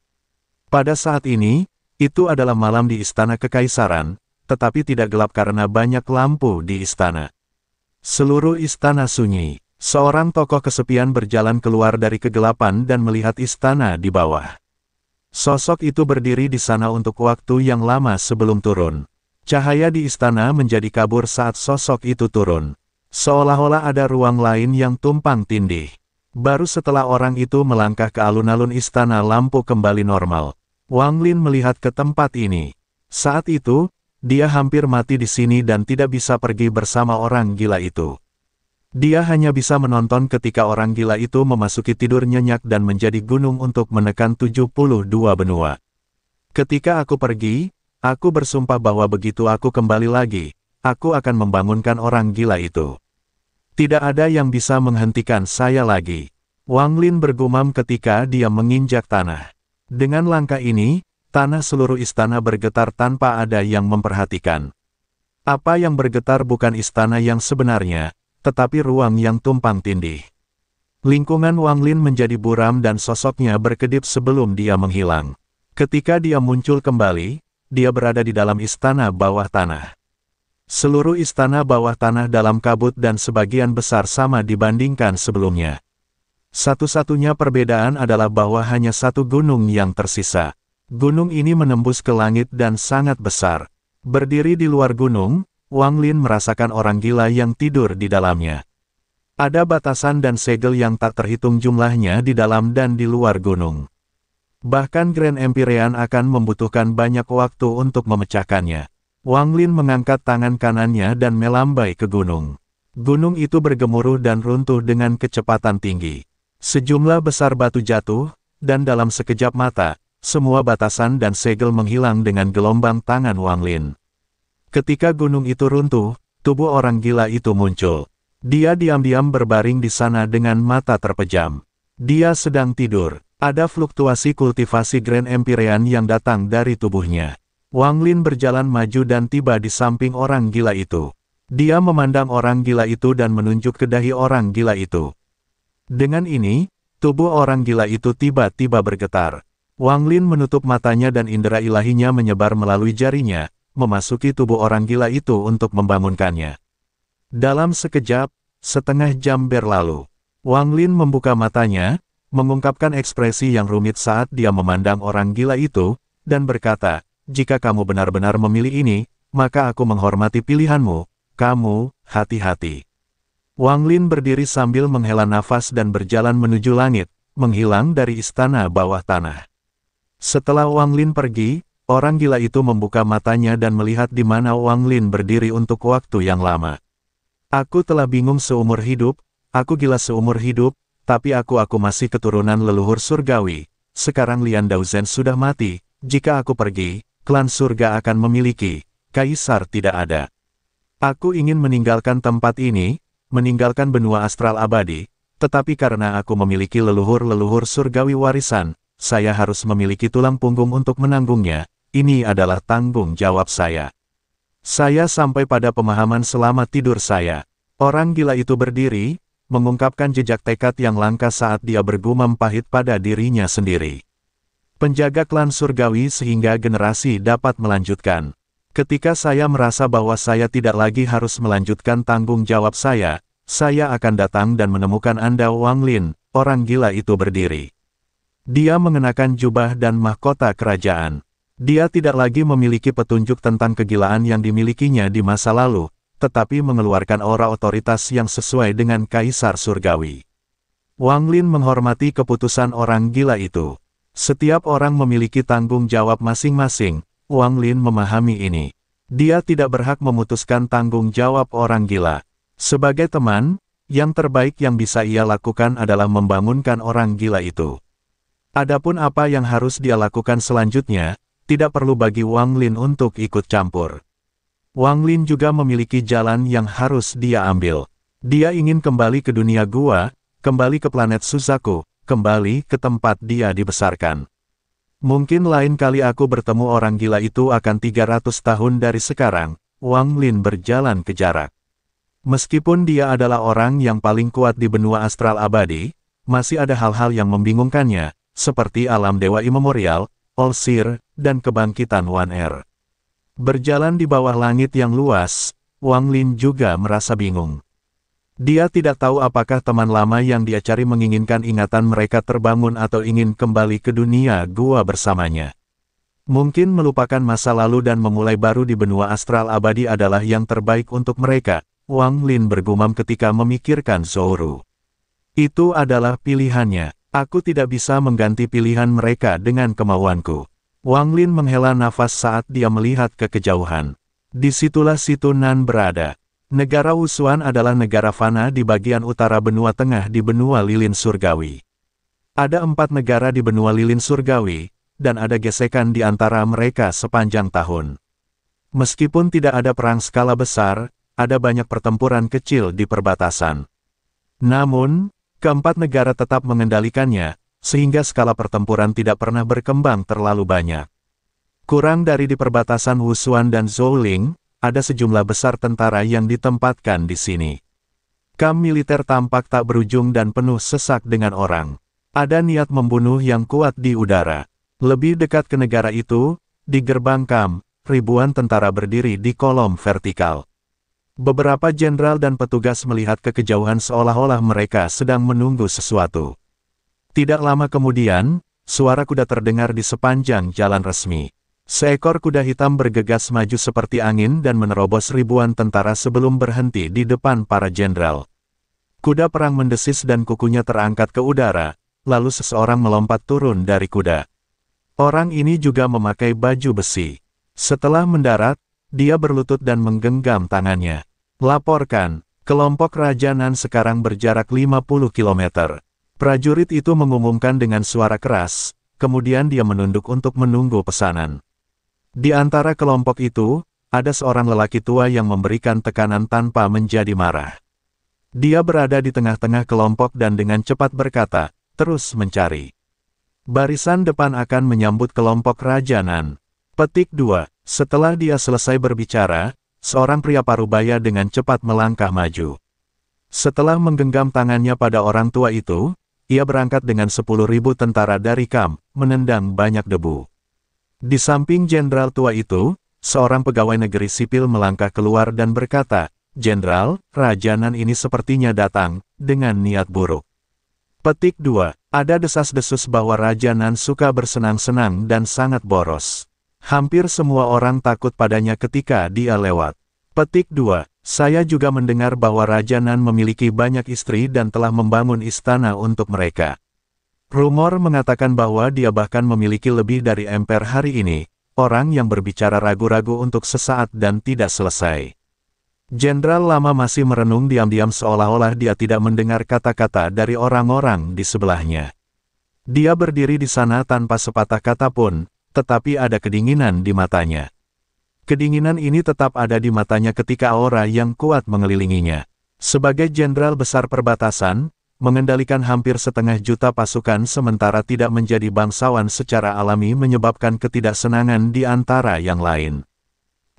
Pada saat ini, itu adalah malam di istana kekaisaran, tetapi tidak gelap karena banyak lampu di istana. Seluruh istana sunyi. Seorang tokoh kesepian berjalan keluar dari kegelapan dan melihat istana di bawah. Sosok itu berdiri di sana untuk waktu yang lama sebelum turun. Cahaya di istana menjadi kabur saat sosok itu turun. Seolah-olah ada ruang lain yang tumpang tindih. Baru setelah orang itu melangkah ke alun-alun istana lampu kembali normal. Wang Lin melihat ke tempat ini. Saat itu, dia hampir mati di sini dan tidak bisa pergi bersama orang gila itu. Dia hanya bisa menonton ketika orang gila itu memasuki tidur nyenyak dan menjadi gunung untuk menekan 72 benua. Ketika aku pergi, aku bersumpah bahwa begitu aku kembali lagi, aku akan membangunkan orang gila itu. Tidak ada yang bisa menghentikan saya lagi. Wang Lin bergumam ketika dia menginjak tanah. Dengan langkah ini, tanah seluruh istana bergetar tanpa ada yang memperhatikan. Apa yang bergetar bukan istana yang sebenarnya, tetapi ruang yang tumpang tindih. Lingkungan Wang Lin menjadi buram dan sosoknya berkedip sebelum dia menghilang. Ketika dia muncul kembali, dia berada di dalam istana bawah tanah. Seluruh istana bawah tanah dalam kabut dan sebagian besar sama dibandingkan sebelumnya. Satu-satunya perbedaan adalah bahwa hanya satu gunung yang tersisa. Gunung ini menembus ke langit dan sangat besar. Berdiri di luar gunung, Wang Lin merasakan orang gila yang tidur di dalamnya. Ada batasan dan segel yang tak terhitung jumlahnya di dalam dan di luar gunung. Bahkan Grand Empyrean akan membutuhkan banyak waktu untuk memecahkannya. Wang Lin mengangkat tangan kanannya dan melambai ke gunung. Gunung itu bergemuruh dan runtuh dengan kecepatan tinggi. Sejumlah besar batu jatuh, dan dalam sekejap mata, semua batasan dan segel menghilang dengan gelombang tangan Wang Lin. Ketika gunung itu runtuh, tubuh orang gila itu muncul. Dia diam-diam berbaring di sana dengan mata terpejam. Dia sedang tidur. Ada fluktuasi kultivasi Grand Empyrean yang datang dari tubuhnya. Wang Lin berjalan maju dan tiba di samping orang gila itu. Dia memandang orang gila itu dan menunjuk ke dahi orang gila itu. Dengan ini, tubuh orang gila itu tiba-tiba bergetar. Wang Lin menutup matanya dan indera ilahinya menyebar melalui jarinya, memasuki tubuh orang gila itu untuk membangunkannya. Dalam sekejap, setengah jam berlalu, Wang Lin membuka matanya, mengungkapkan ekspresi yang rumit saat dia memandang orang gila itu, dan berkata, jika kamu benar-benar memilih ini, maka aku menghormati pilihanmu, kamu, hati-hati. Wang Lin berdiri sambil menghela nafas dan berjalan menuju langit, menghilang dari istana bawah tanah. Setelah Wang Lin pergi, Orang gila itu membuka matanya dan melihat di mana Wang Lin berdiri untuk waktu yang lama. Aku telah bingung seumur hidup, aku gila seumur hidup, tapi aku-aku masih keturunan leluhur surgawi. Sekarang Lian Daozhen sudah mati, jika aku pergi, klan surga akan memiliki, kaisar tidak ada. Aku ingin meninggalkan tempat ini, meninggalkan benua astral abadi, tetapi karena aku memiliki leluhur-leluhur surgawi warisan, saya harus memiliki tulang punggung untuk menanggungnya, ini adalah tanggung jawab saya. Saya sampai pada pemahaman selama tidur saya. Orang gila itu berdiri, mengungkapkan jejak tekad yang langka saat dia bergumam pahit pada dirinya sendiri. Penjaga klan surgawi sehingga generasi dapat melanjutkan. Ketika saya merasa bahwa saya tidak lagi harus melanjutkan tanggung jawab saya, saya akan datang dan menemukan Anda Wang Lin, orang gila itu berdiri. Dia mengenakan jubah dan mahkota kerajaan. Dia tidak lagi memiliki petunjuk tentang kegilaan yang dimilikinya di masa lalu, tetapi mengeluarkan aura otoritas yang sesuai dengan Kaisar Surgawi. Wang Lin menghormati keputusan orang gila itu. Setiap orang memiliki tanggung jawab masing-masing, Wang Lin memahami ini. Dia tidak berhak memutuskan tanggung jawab orang gila. Sebagai teman, yang terbaik yang bisa ia lakukan adalah membangunkan orang gila itu. Adapun apa yang harus dia lakukan selanjutnya, tidak perlu bagi Wang Lin untuk ikut campur. Wang Lin juga memiliki jalan yang harus dia ambil. Dia ingin kembali ke dunia gua, kembali ke planet Suzaku, kembali ke tempat dia dibesarkan. Mungkin lain kali aku bertemu orang gila itu akan 300 tahun dari sekarang, Wang Lin berjalan ke jarak. Meskipun dia adalah orang yang paling kuat di benua astral abadi, masih ada hal-hal yang membingungkannya, seperti alam dewa imemorial, Olsir, dan kebangkitan Wan Er. Berjalan di bawah langit yang luas, Wang Lin juga merasa bingung. Dia tidak tahu apakah teman lama yang dia cari menginginkan ingatan mereka terbangun atau ingin kembali ke dunia gua bersamanya. Mungkin melupakan masa lalu dan memulai baru di benua astral abadi adalah yang terbaik untuk mereka, Wang Lin bergumam ketika memikirkan Zoro. Itu adalah pilihannya. Aku tidak bisa mengganti pilihan mereka dengan kemauanku. Wang Lin menghela nafas saat dia melihat ke kejauhan. Disitulah Situ Nan berada. Negara Wusuan adalah negara fana di bagian utara benua tengah di benua lilin surgawi. Ada empat negara di benua lilin surgawi, dan ada gesekan di antara mereka sepanjang tahun. Meskipun tidak ada perang skala besar, ada banyak pertempuran kecil di perbatasan. Namun, Keempat negara tetap mengendalikannya, sehingga skala pertempuran tidak pernah berkembang terlalu banyak. Kurang dari di perbatasan Wusuan dan Zhouling, ada sejumlah besar tentara yang ditempatkan di sini. Kam militer tampak tak berujung dan penuh sesak dengan orang. Ada niat membunuh yang kuat di udara. Lebih dekat ke negara itu, di gerbang kam, ribuan tentara berdiri di kolom vertikal. Beberapa jenderal dan petugas melihat ke kejauhan seolah-olah mereka sedang menunggu sesuatu. Tidak lama kemudian, suara kuda terdengar di sepanjang jalan resmi. Seekor kuda hitam bergegas maju seperti angin dan menerobos ribuan tentara sebelum berhenti di depan para jenderal. Kuda perang mendesis dan kukunya terangkat ke udara, lalu seseorang melompat turun dari kuda. Orang ini juga memakai baju besi. Setelah mendarat, dia berlutut dan menggenggam tangannya. Laporkan, kelompok Rajanan sekarang berjarak 50 km. Prajurit itu mengumumkan dengan suara keras, kemudian dia menunduk untuk menunggu pesanan. Di antara kelompok itu, ada seorang lelaki tua yang memberikan tekanan tanpa menjadi marah. Dia berada di tengah-tengah kelompok dan dengan cepat berkata, terus mencari. Barisan depan akan menyambut kelompok Rajanan. Petik 2. Setelah dia selesai berbicara, seorang pria parubaya dengan cepat melangkah maju. Setelah menggenggam tangannya pada orang tua itu, ia berangkat dengan sepuluh ribu tentara dari Kam, menendang banyak debu. Di samping jenderal tua itu, seorang pegawai negeri sipil melangkah keluar dan berkata, Jenderal, rajanan ini sepertinya datang, dengan niat buruk. Petik 2. Ada desas-desus bahwa Rajanan suka bersenang-senang dan sangat boros. Hampir semua orang takut padanya ketika dia lewat. Petik 2. Saya juga mendengar bahwa Raja Nan memiliki banyak istri dan telah membangun istana untuk mereka. Rumor mengatakan bahwa dia bahkan memiliki lebih dari emper hari ini, orang yang berbicara ragu-ragu untuk sesaat dan tidak selesai. Jenderal lama masih merenung diam-diam seolah-olah dia tidak mendengar kata-kata dari orang-orang di sebelahnya. Dia berdiri di sana tanpa sepatah kata pun, tetapi ada kedinginan di matanya. Kedinginan ini tetap ada di matanya ketika aura yang kuat mengelilinginya. Sebagai jenderal besar perbatasan, mengendalikan hampir setengah juta pasukan sementara tidak menjadi bangsawan secara alami menyebabkan ketidaksenangan di antara yang lain.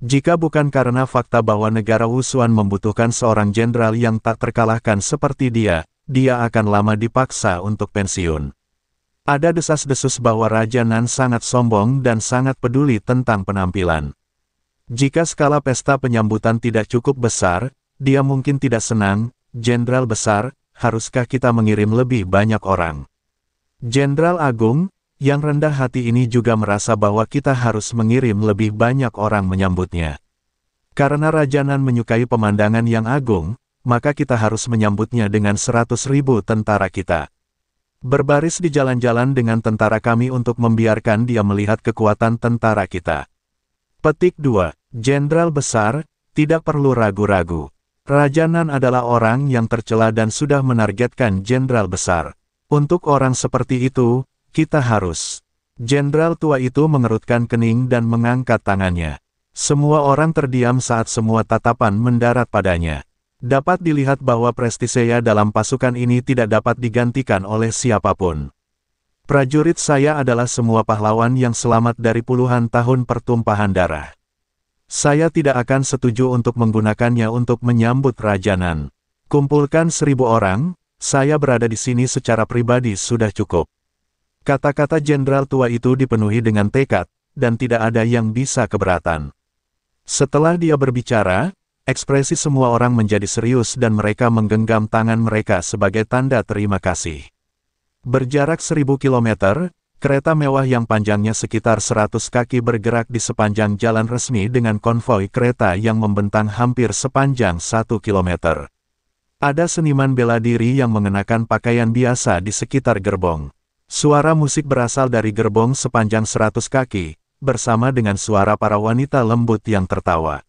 Jika bukan karena fakta bahwa negara Wusuan membutuhkan seorang jenderal yang tak terkalahkan seperti dia, dia akan lama dipaksa untuk pensiun. Ada desas-desus bahwa Raja Nan sangat sombong dan sangat peduli tentang penampilan. Jika skala pesta penyambutan tidak cukup besar, dia mungkin tidak senang, Jenderal besar, haruskah kita mengirim lebih banyak orang? Jenderal Agung, yang rendah hati ini juga merasa bahwa kita harus mengirim lebih banyak orang menyambutnya. Karena Raja Nan menyukai pemandangan yang agung, maka kita harus menyambutnya dengan seratus ribu tentara kita. Berbaris di jalan-jalan dengan tentara kami untuk membiarkan dia melihat kekuatan tentara kita. Petik 2. Jenderal besar, tidak perlu ragu-ragu. Rajanan adalah orang yang tercela dan sudah menargetkan jenderal besar. Untuk orang seperti itu, kita harus. Jenderal tua itu mengerutkan kening dan mengangkat tangannya. Semua orang terdiam saat semua tatapan mendarat padanya. Dapat dilihat bahwa prestise ya dalam pasukan ini tidak dapat digantikan oleh siapapun. Prajurit saya adalah semua pahlawan yang selamat dari puluhan tahun pertumpahan darah. Saya tidak akan setuju untuk menggunakannya untuk menyambut Rajanan. Kumpulkan seribu orang, saya berada di sini secara pribadi sudah cukup. Kata-kata jenderal tua itu dipenuhi dengan tekad, dan tidak ada yang bisa keberatan. Setelah dia berbicara, Ekspresi semua orang menjadi serius dan mereka menggenggam tangan mereka sebagai tanda terima kasih. Berjarak seribu kilometer, kereta mewah yang panjangnya sekitar seratus kaki bergerak di sepanjang jalan resmi dengan konvoi kereta yang membentang hampir sepanjang satu kilometer. Ada seniman bela diri yang mengenakan pakaian biasa di sekitar gerbong. Suara musik berasal dari gerbong sepanjang seratus kaki, bersama dengan suara para wanita lembut yang tertawa.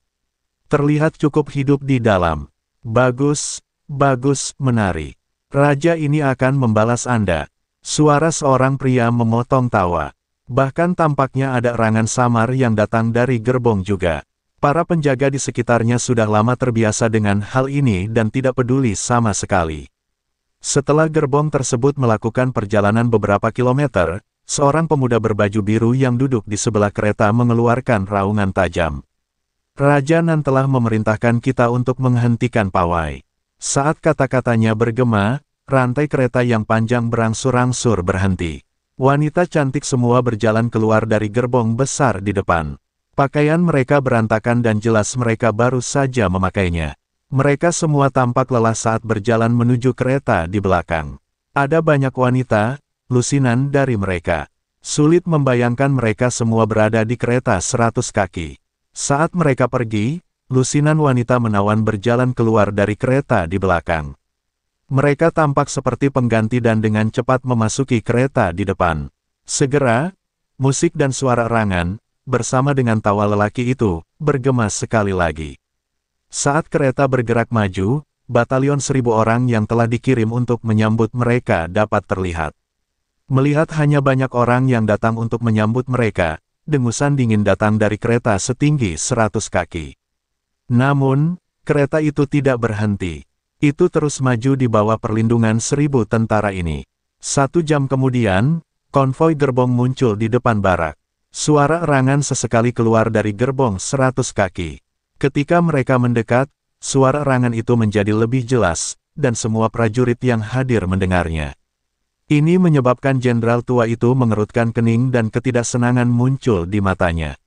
Terlihat cukup hidup di dalam. Bagus, bagus, menari. Raja ini akan membalas Anda. Suara seorang pria memotong tawa. Bahkan tampaknya ada rangan samar yang datang dari gerbong juga. Para penjaga di sekitarnya sudah lama terbiasa dengan hal ini dan tidak peduli sama sekali. Setelah gerbong tersebut melakukan perjalanan beberapa kilometer, seorang pemuda berbaju biru yang duduk di sebelah kereta mengeluarkan raungan tajam. Raja Nan telah memerintahkan kita untuk menghentikan pawai. Saat kata-katanya bergema, rantai kereta yang panjang berangsur-angsur berhenti. Wanita cantik semua berjalan keluar dari gerbong besar di depan. Pakaian mereka berantakan dan jelas mereka baru saja memakainya. Mereka semua tampak lelah saat berjalan menuju kereta di belakang. Ada banyak wanita, lusinan dari mereka. Sulit membayangkan mereka semua berada di kereta seratus kaki. Saat mereka pergi, lusinan wanita menawan berjalan keluar dari kereta di belakang. Mereka tampak seperti pengganti dan dengan cepat memasuki kereta di depan. Segera, musik dan suara rangan, bersama dengan tawa lelaki itu, bergema sekali lagi. Saat kereta bergerak maju, batalion seribu orang yang telah dikirim untuk menyambut mereka dapat terlihat. Melihat hanya banyak orang yang datang untuk menyambut mereka, dengusan dingin datang dari kereta setinggi 100 kaki. Namun, kereta itu tidak berhenti. Itu terus maju di bawah perlindungan seribu tentara ini. Satu jam kemudian, konvoi gerbong muncul di depan barak. Suara erangan sesekali keluar dari gerbong 100 kaki. Ketika mereka mendekat, suara erangan itu menjadi lebih jelas, dan semua prajurit yang hadir mendengarnya. Ini menyebabkan jenderal tua itu mengerutkan kening dan ketidaksenangan muncul di matanya.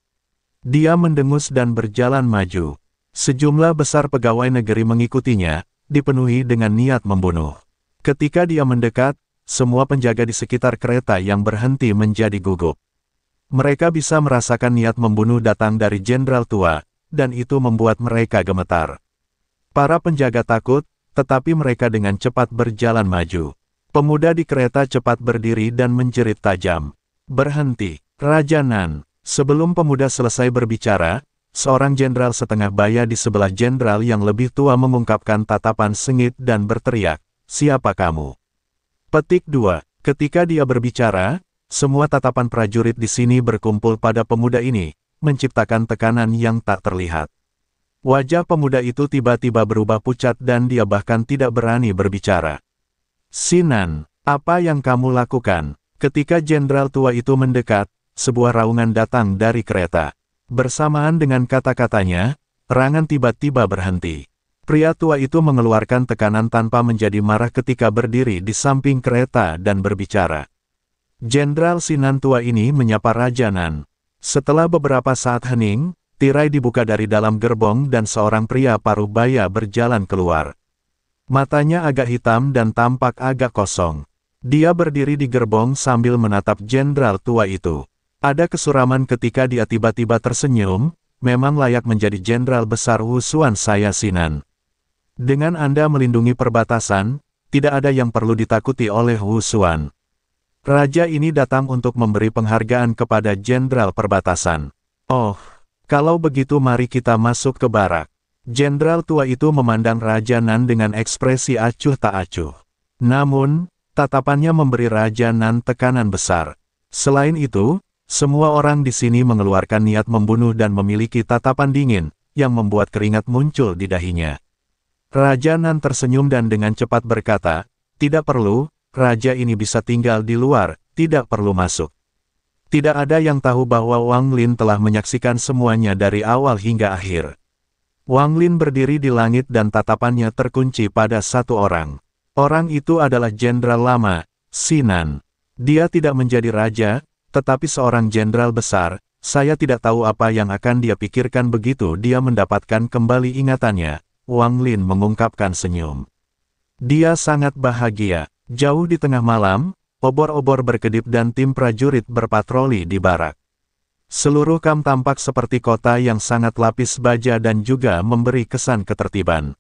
Dia mendengus dan berjalan maju. Sejumlah besar pegawai negeri mengikutinya, dipenuhi dengan niat membunuh. Ketika dia mendekat, semua penjaga di sekitar kereta yang berhenti menjadi gugup. Mereka bisa merasakan niat membunuh datang dari jenderal tua, dan itu membuat mereka gemetar. Para penjaga takut, tetapi mereka dengan cepat berjalan maju. Pemuda di kereta cepat berdiri dan menjerit tajam. Berhenti, Raja Nan. Sebelum pemuda selesai berbicara, seorang jenderal setengah baya di sebelah jenderal yang lebih tua mengungkapkan tatapan sengit dan berteriak, Siapa kamu? Petik 2. Ketika dia berbicara, semua tatapan prajurit di sini berkumpul pada pemuda ini, menciptakan tekanan yang tak terlihat. Wajah pemuda itu tiba-tiba berubah pucat dan dia bahkan tidak berani berbicara. Sinan, apa yang kamu lakukan? Ketika jenderal tua itu mendekat, sebuah raungan datang dari kereta. Bersamaan dengan kata-katanya, rangan tiba-tiba berhenti. Pria tua itu mengeluarkan tekanan tanpa menjadi marah ketika berdiri di samping kereta dan berbicara. Jenderal Sinan tua ini menyapa Raja Nan. Setelah beberapa saat hening, tirai dibuka dari dalam gerbong dan seorang pria paruh baya berjalan keluar. Matanya agak hitam dan tampak agak kosong. Dia berdiri di gerbong sambil menatap jenderal tua itu. Ada kesuraman ketika dia tiba-tiba tersenyum, memang layak menjadi jenderal besar usuan saya Sinan. Dengan Anda melindungi perbatasan, tidak ada yang perlu ditakuti oleh Wusuan. Raja ini datang untuk memberi penghargaan kepada jenderal perbatasan. Oh, kalau begitu mari kita masuk ke barak. Jenderal tua itu memandang Raja Nan dengan ekspresi acuh tak acuh. Namun, tatapannya memberi Raja Nan tekanan besar. Selain itu, semua orang di sini mengeluarkan niat membunuh dan memiliki tatapan dingin, yang membuat keringat muncul di dahinya. Raja Nan tersenyum dan dengan cepat berkata, Tidak perlu, Raja ini bisa tinggal di luar, tidak perlu masuk. Tidak ada yang tahu bahwa Wang Lin telah menyaksikan semuanya dari awal hingga akhir. Wang Lin berdiri di langit dan tatapannya terkunci pada satu orang. Orang itu adalah jenderal lama, Sinan. Dia tidak menjadi raja, tetapi seorang jenderal besar, saya tidak tahu apa yang akan dia pikirkan begitu dia mendapatkan kembali ingatannya, Wang Lin mengungkapkan senyum. Dia sangat bahagia. Jauh di tengah malam, obor-obor berkedip dan tim prajurit berpatroli di barak. Seluruh kam tampak seperti kota yang sangat lapis baja dan juga memberi kesan ketertiban.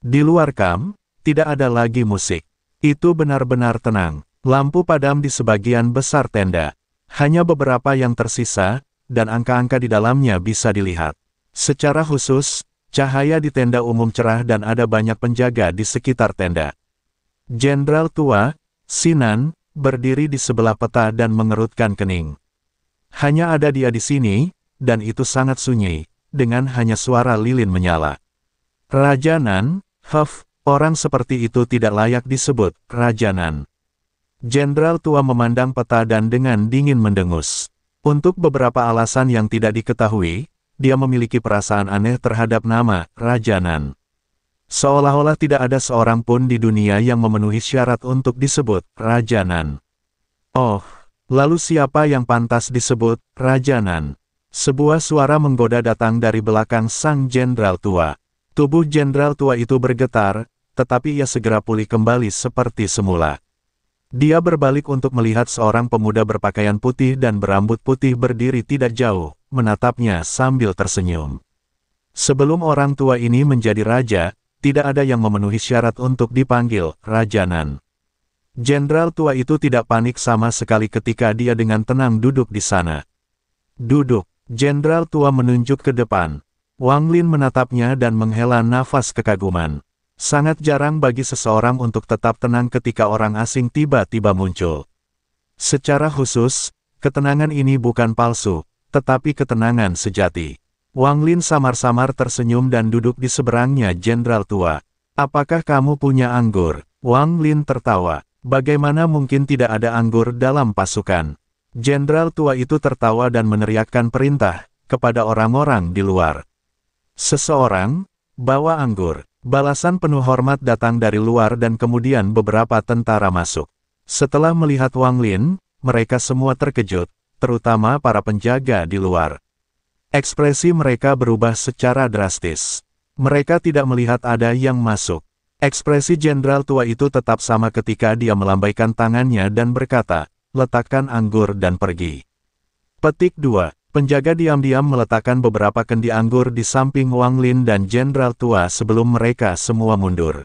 Di luar kam, tidak ada lagi musik. Itu benar-benar tenang. Lampu padam di sebagian besar tenda. Hanya beberapa yang tersisa, dan angka-angka di dalamnya bisa dilihat. Secara khusus, cahaya di tenda umum cerah dan ada banyak penjaga di sekitar tenda. Jenderal tua, Sinan, berdiri di sebelah peta dan mengerutkan kening. Hanya ada dia di sini, dan itu sangat sunyi, dengan hanya suara lilin menyala. Rajanan, Huff, orang seperti itu tidak layak disebut, Rajanan. Jenderal tua memandang peta dan dengan dingin mendengus. Untuk beberapa alasan yang tidak diketahui, dia memiliki perasaan aneh terhadap nama, Rajanan. Seolah-olah tidak ada seorang pun di dunia yang memenuhi syarat untuk disebut, Rajanan. Oh, Lalu siapa yang pantas disebut, Raja Nan? Sebuah suara menggoda datang dari belakang sang jenderal tua. Tubuh jenderal tua itu bergetar, tetapi ia segera pulih kembali seperti semula. Dia berbalik untuk melihat seorang pemuda berpakaian putih dan berambut putih berdiri tidak jauh, menatapnya sambil tersenyum. Sebelum orang tua ini menjadi raja, tidak ada yang memenuhi syarat untuk dipanggil Raja Nan. Jenderal tua itu tidak panik sama sekali ketika dia dengan tenang duduk di sana. Duduk, jenderal tua menunjuk ke depan. Wang Lin menatapnya dan menghela nafas kekaguman. Sangat jarang bagi seseorang untuk tetap tenang ketika orang asing tiba-tiba muncul. Secara khusus, ketenangan ini bukan palsu, tetapi ketenangan sejati. Wang Lin samar-samar tersenyum dan duduk di seberangnya jenderal tua. Apakah kamu punya anggur? Wang Lin tertawa. Bagaimana mungkin tidak ada anggur dalam pasukan? Jenderal tua itu tertawa dan meneriakkan perintah kepada orang-orang di luar. Seseorang, bawa anggur. Balasan penuh hormat datang dari luar dan kemudian beberapa tentara masuk. Setelah melihat Wang Lin, mereka semua terkejut, terutama para penjaga di luar. Ekspresi mereka berubah secara drastis. Mereka tidak melihat ada yang masuk. Ekspresi jenderal tua itu tetap sama ketika dia melambaikan tangannya dan berkata, letakkan anggur dan pergi. Petik 2. Penjaga diam-diam meletakkan beberapa kendi anggur di samping Wang Lin dan jenderal tua sebelum mereka semua mundur.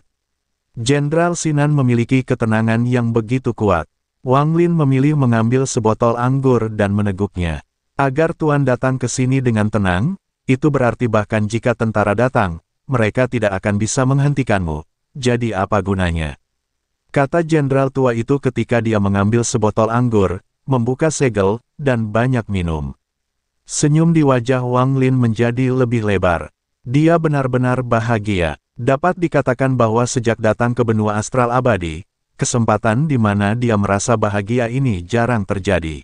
Jenderal Sinan memiliki ketenangan yang begitu kuat. Wang Lin memilih mengambil sebotol anggur dan meneguknya. Agar Tuan datang ke sini dengan tenang, itu berarti bahkan jika tentara datang, mereka tidak akan bisa menghentikanmu jadi apa gunanya? Kata jenderal tua itu ketika dia mengambil sebotol anggur, membuka segel, dan banyak minum. Senyum di wajah Wang Lin menjadi lebih lebar. Dia benar-benar bahagia. Dapat dikatakan bahwa sejak datang ke benua astral abadi, kesempatan di mana dia merasa bahagia ini jarang terjadi.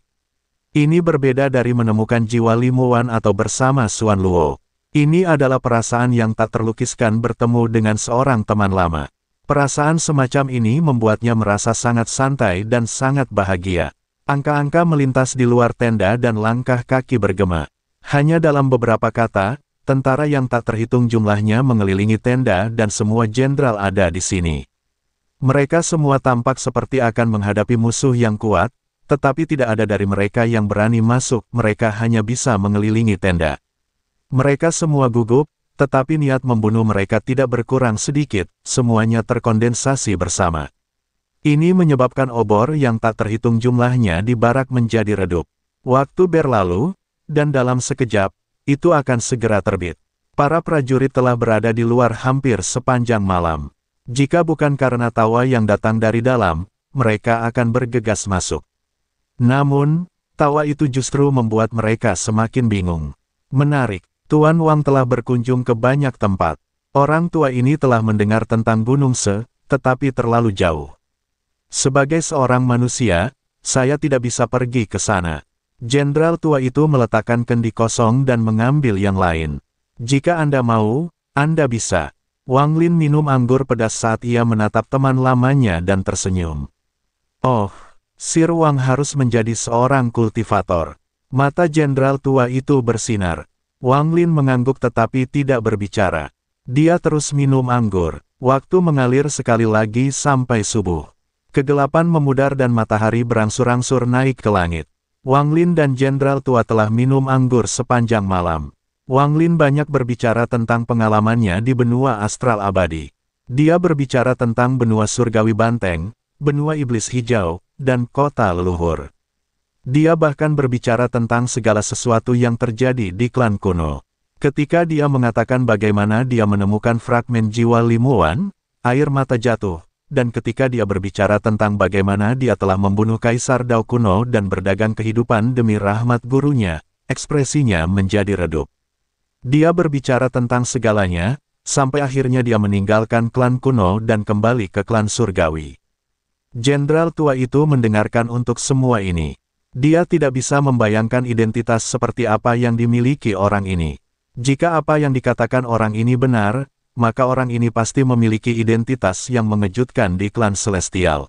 Ini berbeda dari menemukan jiwa limuan atau bersama Suan Luo. Ini adalah perasaan yang tak terlukiskan bertemu dengan seorang teman lama. Perasaan semacam ini membuatnya merasa sangat santai dan sangat bahagia. Angka-angka melintas di luar tenda dan langkah kaki bergema. Hanya dalam beberapa kata, tentara yang tak terhitung jumlahnya mengelilingi tenda dan semua jenderal ada di sini. Mereka semua tampak seperti akan menghadapi musuh yang kuat, tetapi tidak ada dari mereka yang berani masuk, mereka hanya bisa mengelilingi tenda. Mereka semua gugup, tetapi niat membunuh mereka tidak berkurang sedikit, semuanya terkondensasi bersama. Ini menyebabkan obor yang tak terhitung jumlahnya di barak menjadi redup. Waktu berlalu, dan dalam sekejap, itu akan segera terbit. Para prajurit telah berada di luar hampir sepanjang malam. Jika bukan karena tawa yang datang dari dalam, mereka akan bergegas masuk. Namun, tawa itu justru membuat mereka semakin bingung. Menarik, Tuan Wang telah berkunjung ke banyak tempat. Orang tua ini telah mendengar tentang Gunung Se, tetapi terlalu jauh. Sebagai seorang manusia, saya tidak bisa pergi ke sana. Jenderal tua itu meletakkan kendi kosong dan mengambil yang lain. Jika Anda mau, Anda bisa. Wang Lin minum anggur pedas saat ia menatap teman lamanya dan tersenyum. Oh, Sir Wang harus menjadi seorang kultivator. Mata jenderal tua itu bersinar. Wang Lin mengangguk tetapi tidak berbicara. Dia terus minum anggur. Waktu mengalir sekali lagi sampai subuh. Kegelapan memudar dan matahari berangsur-angsur naik ke langit. Wang Lin dan Jenderal Tua telah minum anggur sepanjang malam. Wang Lin banyak berbicara tentang pengalamannya di benua astral abadi. Dia berbicara tentang benua surgawi banteng, benua iblis hijau, dan kota leluhur. Dia bahkan berbicara tentang segala sesuatu yang terjadi di klan kuno. Ketika dia mengatakan bagaimana dia menemukan fragmen jiwa Limuan, air mata jatuh, dan ketika dia berbicara tentang bagaimana dia telah membunuh Kaisar Dao kuno dan berdagang kehidupan demi rahmat gurunya, ekspresinya menjadi redup. Dia berbicara tentang segalanya, sampai akhirnya dia meninggalkan klan kuno dan kembali ke klan surgawi. Jenderal tua itu mendengarkan untuk semua ini. Dia tidak bisa membayangkan identitas seperti apa yang dimiliki orang ini. Jika apa yang dikatakan orang ini benar, maka orang ini pasti memiliki identitas yang mengejutkan di klan Celestial.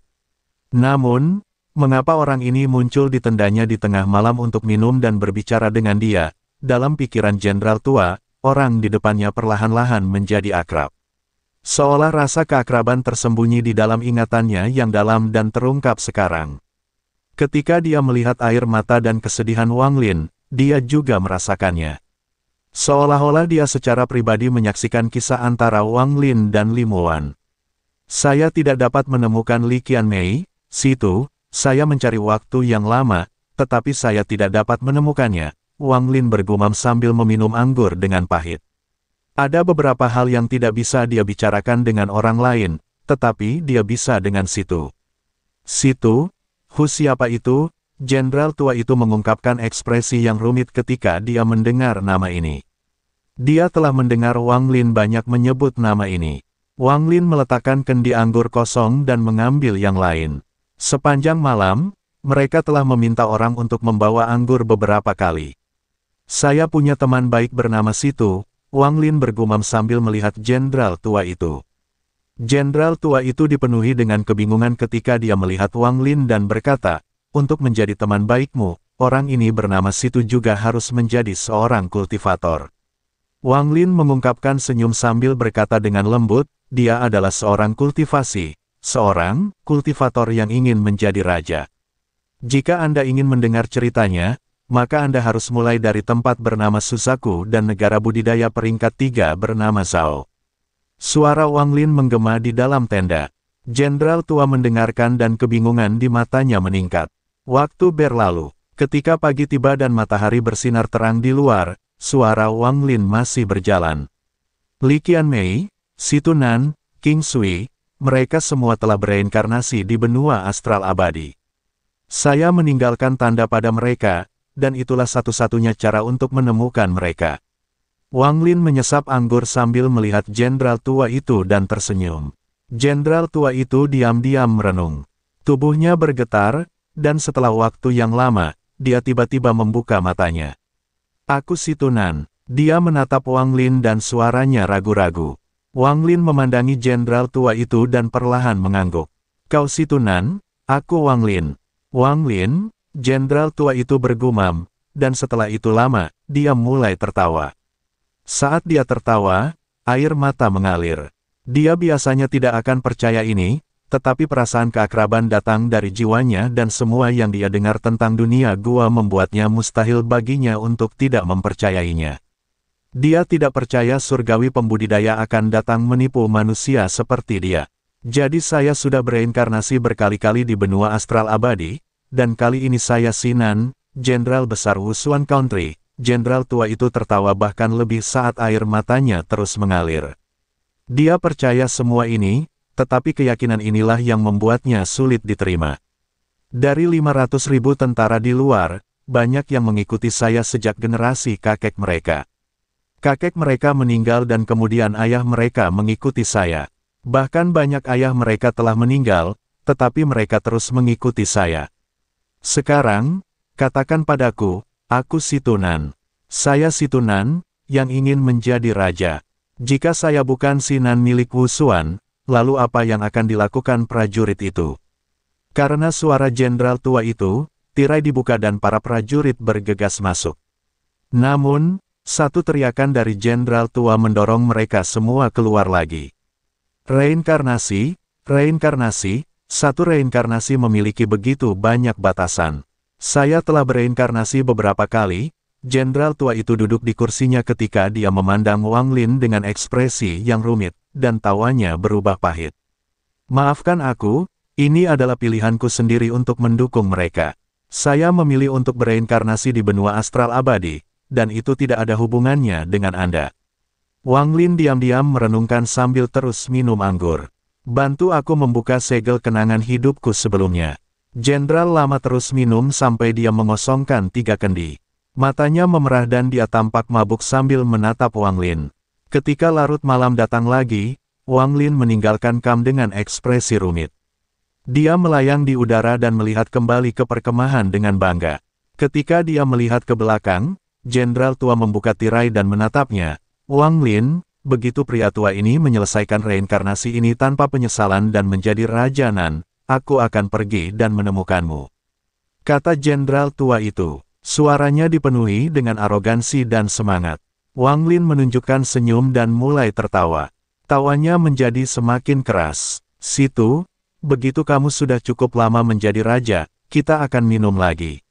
Namun, mengapa orang ini muncul di tendanya di tengah malam untuk minum dan berbicara dengan dia, dalam pikiran jenderal tua, orang di depannya perlahan-lahan menjadi akrab. Seolah rasa keakraban tersembunyi di dalam ingatannya yang dalam dan terungkap sekarang. Ketika dia melihat air mata dan kesedihan Wang Lin, dia juga merasakannya. Seolah-olah dia secara pribadi menyaksikan kisah antara Wang Lin dan Limuan. Saya tidak dapat menemukan Li Qian Mei, situ, saya mencari waktu yang lama, tetapi saya tidak dapat menemukannya, Wang Lin bergumam sambil meminum anggur dengan pahit. Ada beberapa hal yang tidak bisa dia bicarakan dengan orang lain, tetapi dia bisa dengan situ. Situ, Hu siapa itu? Jenderal tua itu mengungkapkan ekspresi yang rumit ketika dia mendengar nama ini. Dia telah mendengar Wang Lin banyak menyebut nama ini. Wang Lin meletakkan kendi anggur kosong dan mengambil yang lain. Sepanjang malam, mereka telah meminta orang untuk membawa anggur beberapa kali. Saya punya teman baik bernama Situ, Wang Lin bergumam sambil melihat jenderal tua itu. Jenderal tua itu dipenuhi dengan kebingungan ketika dia melihat Wang Lin dan berkata, untuk menjadi teman baikmu, orang ini bernama Situ juga harus menjadi seorang kultivator. Wang Lin mengungkapkan senyum sambil berkata dengan lembut, dia adalah seorang kultivasi, seorang kultivator yang ingin menjadi raja. Jika Anda ingin mendengar ceritanya, maka Anda harus mulai dari tempat bernama Susaku dan negara budidaya peringkat tiga bernama Zhao. Suara Wang Lin menggema di dalam tenda. Jenderal tua mendengarkan dan kebingungan di matanya meningkat. Waktu berlalu, ketika pagi tiba dan matahari bersinar terang di luar, suara Wang Lin masih berjalan. Li Qianmei, Situnan, King Sui, mereka semua telah bereinkarnasi di benua astral abadi. Saya meninggalkan tanda pada mereka, dan itulah satu-satunya cara untuk menemukan mereka. Wang Lin menyesap anggur sambil melihat jenderal tua itu dan tersenyum. Jenderal tua itu diam-diam merenung. Tubuhnya bergetar, dan setelah waktu yang lama, dia tiba-tiba membuka matanya. Aku situnan. Dia menatap Wang Lin dan suaranya ragu-ragu. Wang Lin memandangi jenderal tua itu dan perlahan mengangguk. Kau situnan, aku Wang Lin. Wang Lin, jenderal tua itu bergumam, dan setelah itu lama, dia mulai tertawa. Saat dia tertawa, air mata mengalir. Dia biasanya tidak akan percaya ini, tetapi perasaan keakraban datang dari jiwanya dan semua yang dia dengar tentang dunia gua membuatnya mustahil baginya untuk tidak mempercayainya. Dia tidak percaya surgawi pembudidaya akan datang menipu manusia seperti dia. Jadi saya sudah bereinkarnasi berkali-kali di benua astral abadi, dan kali ini saya Sinan, Jenderal Besar Wusuan Country, jenderal tua itu tertawa bahkan lebih saat air matanya terus mengalir. Dia percaya semua ini, tetapi keyakinan inilah yang membuatnya sulit diterima. Dari 500 ribu tentara di luar, banyak yang mengikuti saya sejak generasi kakek mereka. Kakek mereka meninggal dan kemudian ayah mereka mengikuti saya. Bahkan banyak ayah mereka telah meninggal, tetapi mereka terus mengikuti saya. Sekarang, katakan padaku, Aku Situnan. Saya Situnan, yang ingin menjadi raja. Jika saya bukan Sinan milik Wusuan, lalu apa yang akan dilakukan prajurit itu? Karena suara jenderal tua itu, tirai dibuka dan para prajurit bergegas masuk. Namun, satu teriakan dari jenderal tua mendorong mereka semua keluar lagi. Reinkarnasi, reinkarnasi, satu reinkarnasi memiliki begitu banyak batasan. Saya telah bereinkarnasi beberapa kali, jenderal tua itu duduk di kursinya ketika dia memandang Wang Lin dengan ekspresi yang rumit, dan tawanya berubah pahit. Maafkan aku, ini adalah pilihanku sendiri untuk mendukung mereka. Saya memilih untuk bereinkarnasi di benua astral abadi, dan itu tidak ada hubungannya dengan Anda. Wang Lin diam-diam merenungkan sambil terus minum anggur. Bantu aku membuka segel kenangan hidupku sebelumnya. Jenderal lama terus minum sampai dia mengosongkan tiga kendi. Matanya memerah dan dia tampak mabuk sambil menatap Wang Lin. Ketika larut malam datang lagi, Wang Lin meninggalkan Kam dengan ekspresi rumit. Dia melayang di udara dan melihat kembali ke perkemahan dengan bangga. Ketika dia melihat ke belakang, jenderal tua membuka tirai dan menatapnya. Wang Lin, begitu pria tua ini menyelesaikan reinkarnasi ini tanpa penyesalan dan menjadi Raja Nan, aku akan pergi dan menemukanmu. Kata jenderal tua itu, suaranya dipenuhi dengan arogansi dan semangat. Wang Lin menunjukkan senyum dan mulai tertawa. Tawanya menjadi semakin keras. Situ, begitu kamu sudah cukup lama menjadi raja, kita akan minum lagi.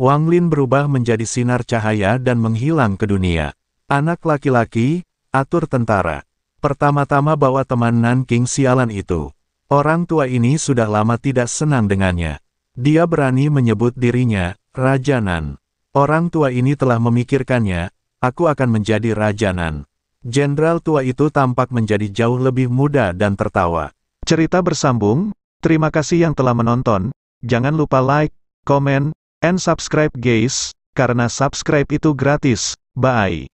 Wang Lin berubah menjadi sinar cahaya dan menghilang ke dunia. Anak laki-laki, atur tentara. Pertama-tama bawa teman Nanking sialan itu. Orang tua ini sudah lama tidak senang dengannya. Dia berani menyebut dirinya, rajanan. Orang tua ini telah memikirkannya, aku akan menjadi rajanan. Jenderal tua itu tampak menjadi jauh lebih muda dan tertawa. Cerita bersambung, terima kasih yang telah menonton, jangan lupa like, comment, and subscribe guys, karena subscribe itu gratis, bye.